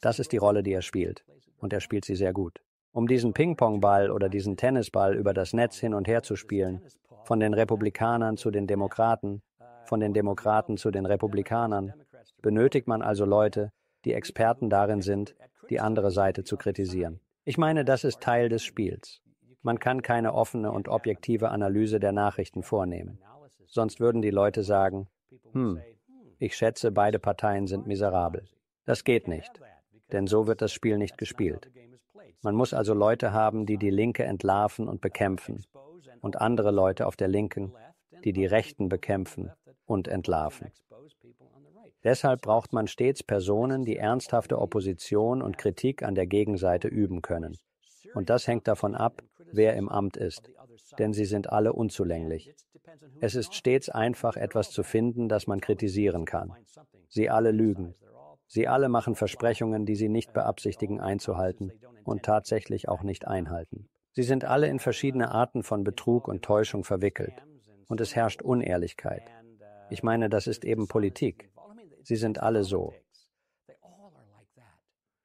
Das ist die Rolle, die er spielt. Und er spielt sie sehr gut. Um diesen Ping-Pong-Ball oder diesen Tennisball über das Netz hin und her zu spielen, von den Republikanern zu den Demokraten, von den Demokraten zu den Republikanern, benötigt man also Leute, die Experten darin sind, die andere Seite zu kritisieren. Ich meine, das ist Teil des Spiels. Man kann keine offene und objektive Analyse der Nachrichten vornehmen. Sonst würden die Leute sagen, hm, ich schätze, beide Parteien sind miserabel. Das geht nicht, denn so wird das Spiel nicht gespielt. Man muss also Leute haben, die die Linke entlarven und bekämpfen und andere Leute auf der Linken, die die Rechten bekämpfen und entlarven. Deshalb braucht man stets Personen, die ernsthafte Opposition und Kritik an der Gegenseite üben können. Und das hängt davon ab, wer im Amt ist, denn sie sind alle unzulänglich. Es ist stets einfach, etwas zu finden, das man kritisieren kann. Sie alle lügen. Sie alle machen Versprechungen, die sie nicht beabsichtigen einzuhalten und tatsächlich auch nicht einhalten. Sie sind alle in verschiedene Arten von Betrug und Täuschung verwickelt. Und es herrscht Unehrlichkeit. Ich meine, das ist eben Politik. Sie sind alle so.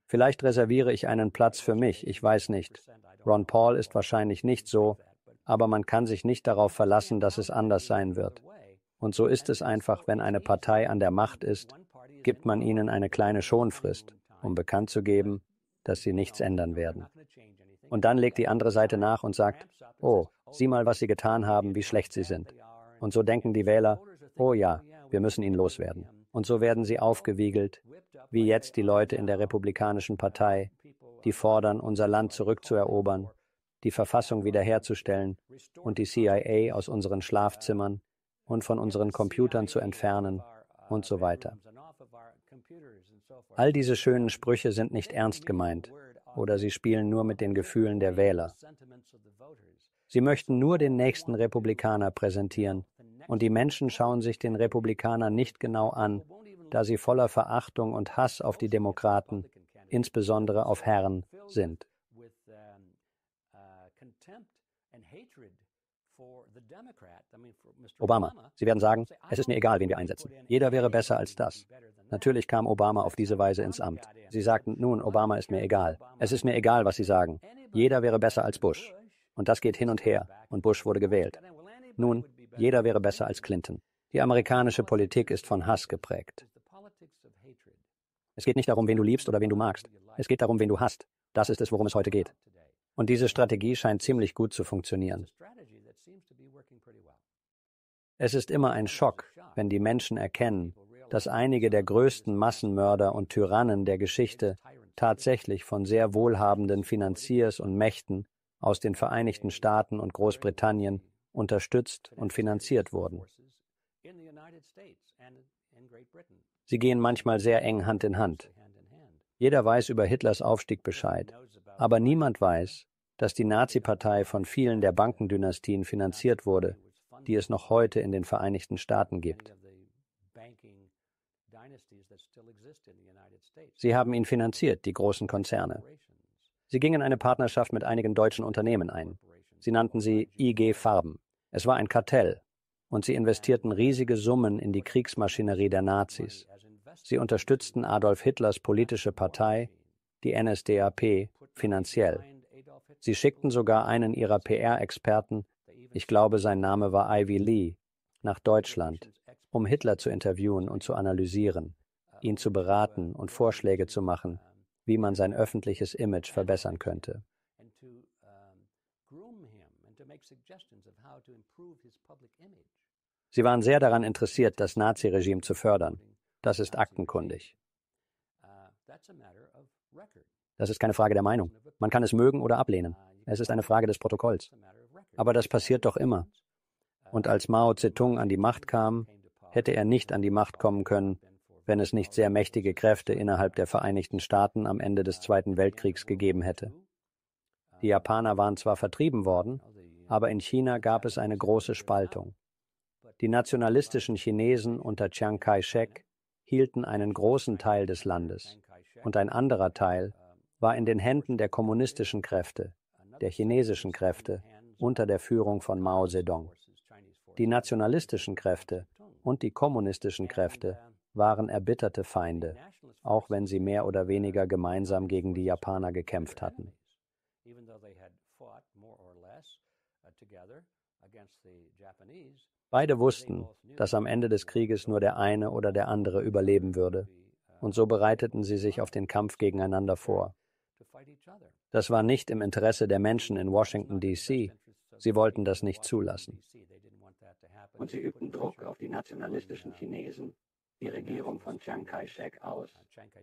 Vielleicht reserviere ich einen Platz für mich, ich weiß nicht. Ron Paul ist wahrscheinlich nicht so, aber man kann sich nicht darauf verlassen, dass es anders sein wird. Und so ist es einfach, wenn eine Partei an der Macht ist, gibt man ihnen eine kleine Schonfrist, um bekannt zu geben, dass sie nichts ändern werden. Und dann legt die andere Seite nach und sagt, oh, sieh mal, was sie getan haben, wie schlecht sie sind. Und so denken die Wähler, oh ja, wir müssen ihn loswerden. Und so werden sie aufgewiegelt, wie jetzt die Leute in der Republikanischen Partei, die fordern, unser Land zurückzuerobern, die Verfassung wiederherzustellen und die CIA aus unseren Schlafzimmern und von unseren Computern zu entfernen und so weiter. All diese schönen Sprüche sind nicht ernst gemeint oder sie spielen nur mit den Gefühlen der Wähler. Sie möchten nur den nächsten Republikaner präsentieren, und die Menschen schauen sich den Republikanern nicht genau an, da sie voller Verachtung und Hass auf die Demokraten, insbesondere auf Herren, sind. Obama. Sie werden sagen, es ist mir egal, wen wir einsetzen. Jeder wäre besser als das. Natürlich kam Obama auf diese Weise ins Amt. Sie sagten, nun, Obama ist mir egal. Es ist mir egal, was Sie sagen. Jeder wäre besser als Bush. Und das geht hin und her. Und Bush wurde gewählt. Nun, jeder wäre besser als Clinton. Die amerikanische Politik ist von Hass geprägt. Es geht nicht darum, wen du liebst oder wen du magst. Es geht darum, wen du hast. Das ist es, worum es heute geht. Und diese Strategie scheint ziemlich gut zu funktionieren. Es ist immer ein Schock, wenn die Menschen erkennen, dass einige der größten Massenmörder und Tyrannen der Geschichte tatsächlich von sehr wohlhabenden Finanziers und Mächten aus den Vereinigten Staaten und Großbritannien unterstützt und finanziert wurden. Sie gehen manchmal sehr eng Hand in Hand. Jeder weiß über Hitlers Aufstieg Bescheid, aber niemand weiß, dass die Nazi-Partei von vielen der Bankendynastien finanziert wurde, die es noch heute in den Vereinigten Staaten gibt. Sie haben ihn finanziert, die großen Konzerne. Sie gingen eine Partnerschaft mit einigen deutschen Unternehmen ein. Sie nannten sie IG Farben. Es war ein Kartell und sie investierten riesige Summen in die Kriegsmaschinerie der Nazis. Sie unterstützten Adolf Hitlers politische Partei, die NSDAP, finanziell. Sie schickten sogar einen ihrer PR-Experten, ich glaube sein Name war Ivy Lee, nach Deutschland, um Hitler zu interviewen und zu analysieren, ihn zu beraten und Vorschläge zu machen, wie man sein öffentliches Image verbessern könnte. Sie waren sehr daran interessiert, das Naziregime zu fördern. Das ist aktenkundig. Uh, das ist keine Frage der Meinung. Man kann es mögen oder ablehnen. Uh, es ist eine Frage des Protokolls. Aber das passiert doch immer. Uh, Und als Mao Zedong an die Macht kam, hätte er nicht an die Macht kommen können, wenn es nicht sehr mächtige Kräfte innerhalb der Vereinigten Staaten am Ende des Zweiten Weltkriegs gegeben hätte. Die Japaner waren zwar vertrieben worden, aber in China gab es eine große Spaltung. Die nationalistischen Chinesen unter Chiang Kai-shek hielten einen großen Teil des Landes und ein anderer Teil war in den Händen der kommunistischen Kräfte, der chinesischen Kräfte unter der Führung von Mao Zedong. Die nationalistischen Kräfte und die kommunistischen Kräfte waren erbitterte Feinde, auch wenn sie mehr oder weniger gemeinsam gegen die Japaner gekämpft hatten. Uh, Beide wussten, dass am Ende des Krieges nur der eine oder der andere überleben würde. Uh, Und so bereiteten sie sich auf den Kampf gegeneinander vor. Das war nicht im Interesse der Menschen in Washington, D.C. Sie wollten das nicht zulassen. Und sie übten Druck auf die nationalistischen Chinesen, die Regierung von Chiang Kai-shek aus,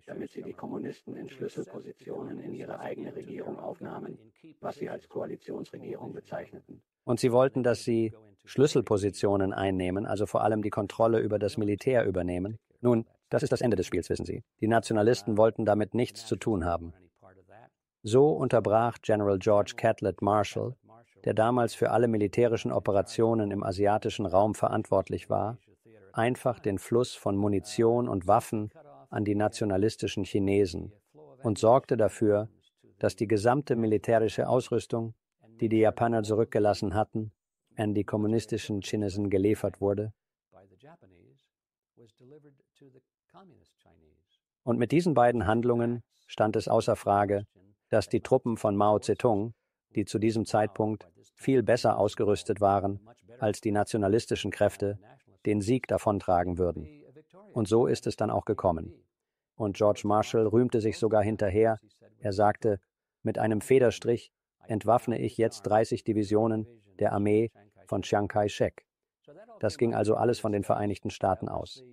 damit sie die Kommunisten in Schlüsselpositionen in ihre eigene Regierung aufnahmen, was sie als Koalitionsregierung bezeichneten. Und sie wollten, dass sie Schlüsselpositionen einnehmen, also vor allem die Kontrolle über das Militär übernehmen. Nun, das ist das Ende des Spiels, wissen Sie. Die Nationalisten wollten damit nichts zu tun haben. So unterbrach General George Catlett Marshall, der damals für alle militärischen Operationen im asiatischen Raum verantwortlich war, einfach den Fluss von Munition und Waffen an die nationalistischen Chinesen und sorgte dafür, dass die gesamte militärische Ausrüstung, die die Japaner zurückgelassen hatten, an die kommunistischen Chinesen geliefert wurde. Und mit diesen beiden Handlungen stand es außer Frage, dass die Truppen von Mao Zedong, die zu diesem Zeitpunkt viel besser ausgerüstet waren als die nationalistischen Kräfte, den Sieg davontragen würden. Und so ist es dann auch gekommen. Und George Marshall rühmte sich sogar hinterher. Er sagte, mit einem Federstrich entwaffne ich jetzt 30 Divisionen der Armee von Chiang Kai-shek. Das ging also alles von den Vereinigten Staaten aus.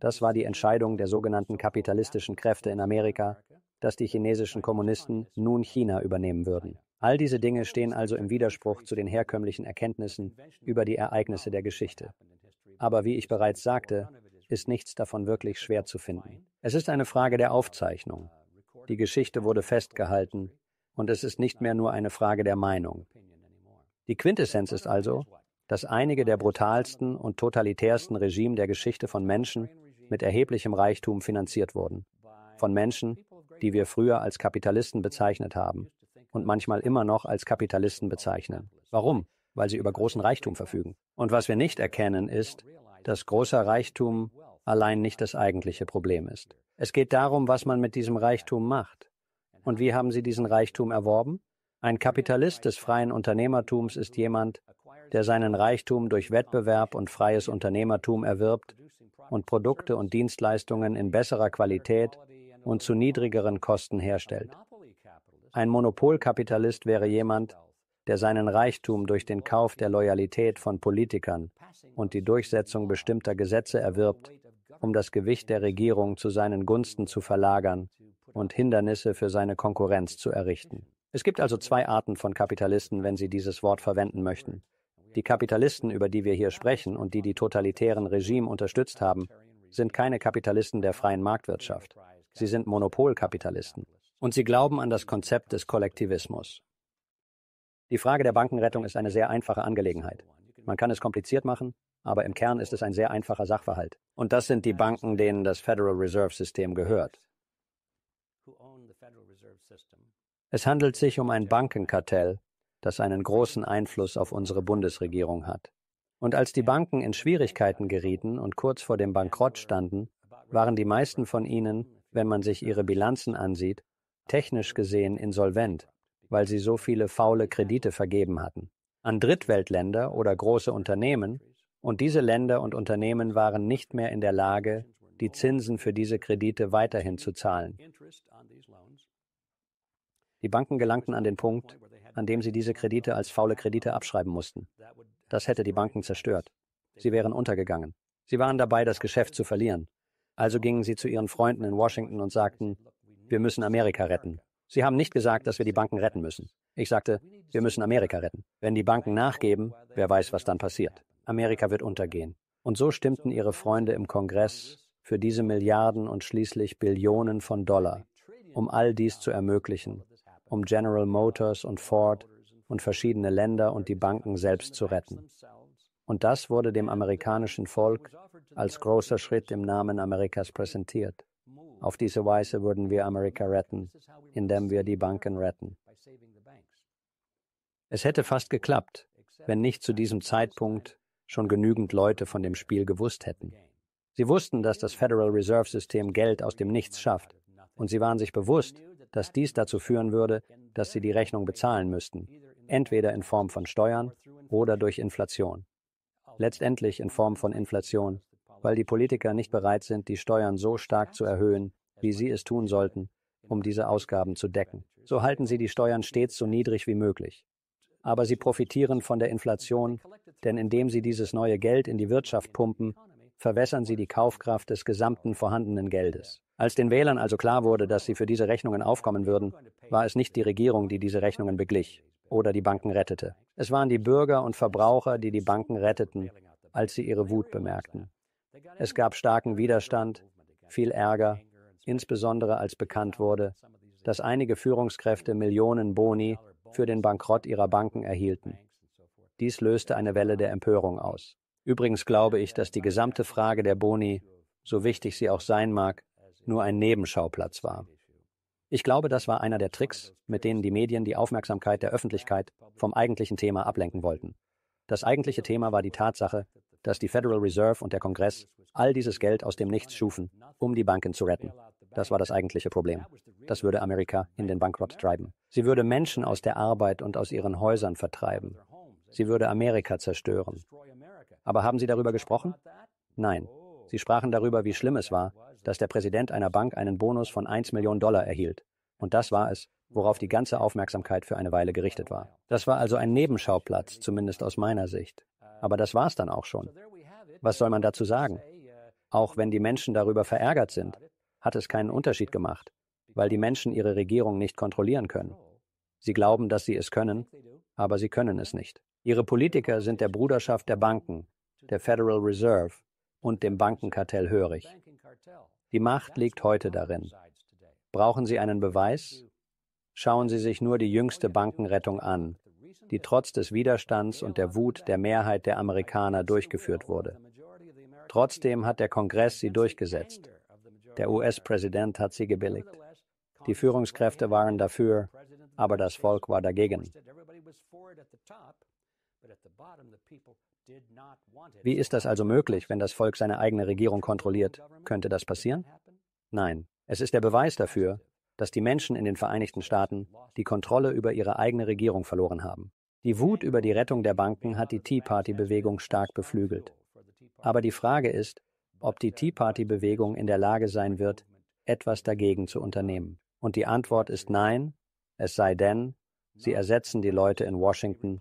Das war die Entscheidung der sogenannten kapitalistischen Kräfte in Amerika, dass die chinesischen Kommunisten nun China übernehmen würden. All diese Dinge stehen also im Widerspruch zu den herkömmlichen Erkenntnissen über die Ereignisse der Geschichte. Aber wie ich bereits sagte, ist nichts davon wirklich schwer zu finden. Es ist eine Frage der Aufzeichnung. Die Geschichte wurde festgehalten und es ist nicht mehr nur eine Frage der Meinung. Die Quintessenz ist also, dass einige der brutalsten und totalitärsten Regime der Geschichte von Menschen mit erheblichem Reichtum finanziert wurden. Von Menschen, die wir früher als Kapitalisten bezeichnet haben und manchmal immer noch als Kapitalisten bezeichnen. Warum? weil sie über großen Reichtum verfügen. Und was wir nicht erkennen, ist, dass großer Reichtum allein nicht das eigentliche Problem ist. Es geht darum, was man mit diesem Reichtum macht. Und wie haben Sie diesen Reichtum erworben? Ein Kapitalist des freien Unternehmertums ist jemand, der seinen Reichtum durch Wettbewerb und freies Unternehmertum erwirbt und Produkte und Dienstleistungen in besserer Qualität und zu niedrigeren Kosten herstellt. Ein Monopolkapitalist wäre jemand, der seinen Reichtum durch den Kauf der Loyalität von Politikern und die Durchsetzung bestimmter Gesetze erwirbt, um das Gewicht der Regierung zu seinen Gunsten zu verlagern und Hindernisse für seine Konkurrenz zu errichten. Es gibt also zwei Arten von Kapitalisten, wenn Sie dieses Wort verwenden möchten. Die Kapitalisten, über die wir hier sprechen und die die totalitären Regime unterstützt haben, sind keine Kapitalisten der freien Marktwirtschaft. Sie sind Monopolkapitalisten. Und sie glauben an das Konzept des Kollektivismus. Die Frage der Bankenrettung ist eine sehr einfache Angelegenheit. Man kann es kompliziert machen, aber im Kern ist es ein sehr einfacher Sachverhalt. Und das sind die Banken, denen das Federal Reserve System gehört. Es handelt sich um ein Bankenkartell, das einen großen Einfluss auf unsere Bundesregierung hat. Und als die Banken in Schwierigkeiten gerieten und kurz vor dem Bankrott standen, waren die meisten von ihnen, wenn man sich ihre Bilanzen ansieht, technisch gesehen insolvent weil sie so viele faule Kredite vergeben hatten, an Drittweltländer oder große Unternehmen, und diese Länder und Unternehmen waren nicht mehr in der Lage, die Zinsen für diese Kredite weiterhin zu zahlen. Die Banken gelangten an den Punkt, an dem sie diese Kredite als faule Kredite abschreiben mussten. Das hätte die Banken zerstört. Sie wären untergegangen. Sie waren dabei, das Geschäft zu verlieren. Also gingen sie zu ihren Freunden in Washington und sagten, wir müssen Amerika retten. Sie haben nicht gesagt, dass wir die Banken retten müssen. Ich sagte, wir müssen Amerika retten. Wenn die Banken nachgeben, wer weiß, was dann passiert. Amerika wird untergehen. Und so stimmten ihre Freunde im Kongress für diese Milliarden und schließlich Billionen von Dollar, um all dies zu ermöglichen, um General Motors und Ford und verschiedene Länder und die Banken selbst zu retten. Und das wurde dem amerikanischen Volk als großer Schritt im Namen Amerikas präsentiert. Auf diese Weise würden wir Amerika retten, indem wir die Banken retten. Es hätte fast geklappt, wenn nicht zu diesem Zeitpunkt schon genügend Leute von dem Spiel gewusst hätten. Sie wussten, dass das Federal Reserve System Geld aus dem Nichts schafft, und sie waren sich bewusst, dass dies dazu führen würde, dass sie die Rechnung bezahlen müssten, entweder in Form von Steuern oder durch Inflation. Letztendlich in Form von Inflation, weil die Politiker nicht bereit sind, die Steuern so stark zu erhöhen, wie sie es tun sollten, um diese Ausgaben zu decken. So halten sie die Steuern stets so niedrig wie möglich. Aber sie profitieren von der Inflation, denn indem sie dieses neue Geld in die Wirtschaft pumpen, verwässern sie die Kaufkraft des gesamten vorhandenen Geldes. Als den Wählern also klar wurde, dass sie für diese Rechnungen aufkommen würden, war es nicht die Regierung, die diese Rechnungen beglich oder die Banken rettete. Es waren die Bürger und Verbraucher, die die Banken retteten, als sie ihre Wut bemerkten. Es gab starken Widerstand, viel Ärger, insbesondere als bekannt wurde, dass einige Führungskräfte Millionen Boni für den Bankrott ihrer Banken erhielten. Dies löste eine Welle der Empörung aus. Übrigens glaube ich, dass die gesamte Frage der Boni, so wichtig sie auch sein mag, nur ein Nebenschauplatz war. Ich glaube, das war einer der Tricks, mit denen die Medien die Aufmerksamkeit der Öffentlichkeit vom eigentlichen Thema ablenken wollten. Das eigentliche Thema war die Tatsache, dass die Federal Reserve und der Kongress all dieses Geld aus dem Nichts schufen, um die Banken zu retten. Das war das eigentliche Problem. Das würde Amerika in den Bankrott treiben. Sie würde Menschen aus der Arbeit und aus ihren Häusern vertreiben. Sie würde Amerika zerstören. Aber haben Sie darüber gesprochen? Nein. Sie sprachen darüber, wie schlimm es war, dass der Präsident einer Bank einen Bonus von 1 Million Dollar erhielt. Und das war es, worauf die ganze Aufmerksamkeit für eine Weile gerichtet war. Das war also ein Nebenschauplatz, zumindest aus meiner Sicht. Aber das war es dann auch schon. Was soll man dazu sagen? Auch wenn die Menschen darüber verärgert sind, hat es keinen Unterschied gemacht, weil die Menschen ihre Regierung nicht kontrollieren können. Sie glauben, dass sie es können, aber sie können es nicht. Ihre Politiker sind der Bruderschaft der Banken, der Federal Reserve und dem Bankenkartell hörig. Die Macht liegt heute darin. Brauchen Sie einen Beweis? Schauen Sie sich nur die jüngste Bankenrettung an, die trotz des Widerstands und der Wut der Mehrheit der Amerikaner durchgeführt wurde. Trotzdem hat der Kongress sie durchgesetzt. Der US-Präsident hat sie gebilligt. Die Führungskräfte waren dafür, aber das Volk war dagegen. Wie ist das also möglich, wenn das Volk seine eigene Regierung kontrolliert? Könnte das passieren? Nein. Es ist der Beweis dafür, dass die Menschen in den Vereinigten Staaten die Kontrolle über ihre eigene Regierung verloren haben. Die Wut über die Rettung der Banken hat die Tea Party-Bewegung stark beflügelt. Aber die Frage ist, ob die Tea Party-Bewegung in der Lage sein wird, etwas dagegen zu unternehmen. Und die Antwort ist nein, es sei denn, sie ersetzen die Leute in Washington,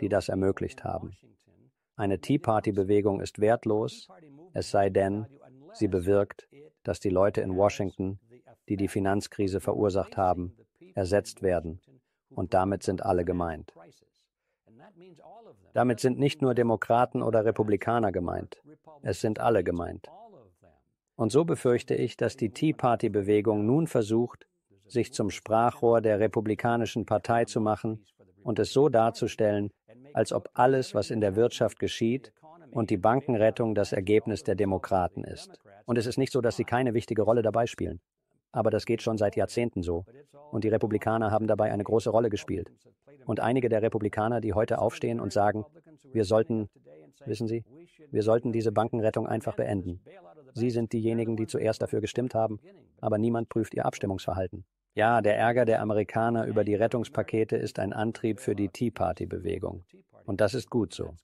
die das ermöglicht haben. Eine Tea Party-Bewegung ist wertlos, es sei denn, sie bewirkt, dass die Leute in Washington die die Finanzkrise verursacht haben, ersetzt werden. Und damit sind alle gemeint. Damit sind nicht nur Demokraten oder Republikaner gemeint. Es sind alle gemeint. Und so befürchte ich, dass die Tea Party-Bewegung nun versucht, sich zum Sprachrohr der Republikanischen Partei zu machen und es so darzustellen, als ob alles, was in der Wirtschaft geschieht, und die Bankenrettung das Ergebnis der Demokraten ist. Und es ist nicht so, dass sie keine wichtige Rolle dabei spielen aber das geht schon seit Jahrzehnten so. Und die Republikaner haben dabei eine große Rolle gespielt. Und einige der Republikaner, die heute aufstehen und sagen, wir sollten, wissen Sie, wir sollten diese Bankenrettung einfach beenden. Sie sind diejenigen, die zuerst dafür gestimmt haben, aber niemand prüft ihr Abstimmungsverhalten. Ja, der Ärger der Amerikaner über die Rettungspakete ist ein Antrieb für die Tea Party-Bewegung. Und das ist gut so.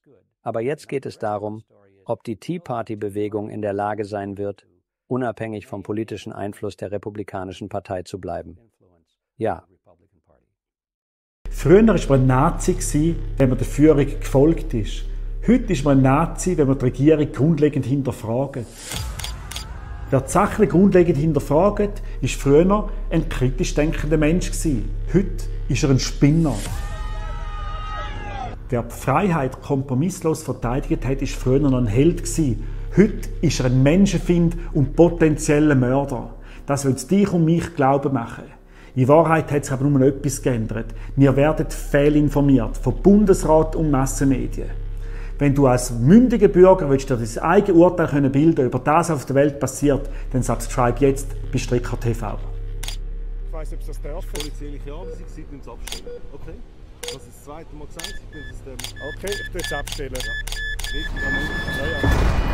Aber jetzt geht es darum, ob die Tea Party-Bewegung in der Lage sein wird, unabhängig vom politischen Einfluss der Republikanischen Partei zu bleiben. Ja. Früher war man Nazi, wenn man der Führung gefolgt ist. Heute ist man Nazi, wenn man die Regierung grundlegend hinterfragt. Wer die Sachen grundlegend hinterfragt, ist früher ein kritisch denkender Mensch. Heute ist er ein Spinner. Wer die Freiheit kompromisslos verteidigt hat, ist früher noch ein Held. Heute ist er ein Menschenfind und potenzieller Mörder. Das will dich und mich glauben machen. In Wahrheit hat sich aber nur etwas geändert. Wir werden fehlinformiert vom Bundesrat und Massenmedien. Wenn du als mündiger Bürger willst dir dein eigenes Urteil können über das, was auf der Welt passiert, dann subscribe jetzt bei Stricker TV. Ich weiss nicht, ob das darf. Polizeilich ja, aber sie müssen es abstellen. Okay? Das ist das zweite Mal gesagt? Sie müssen es Okay, ich tue es abstellen. Ja. Richtig, ja, ja.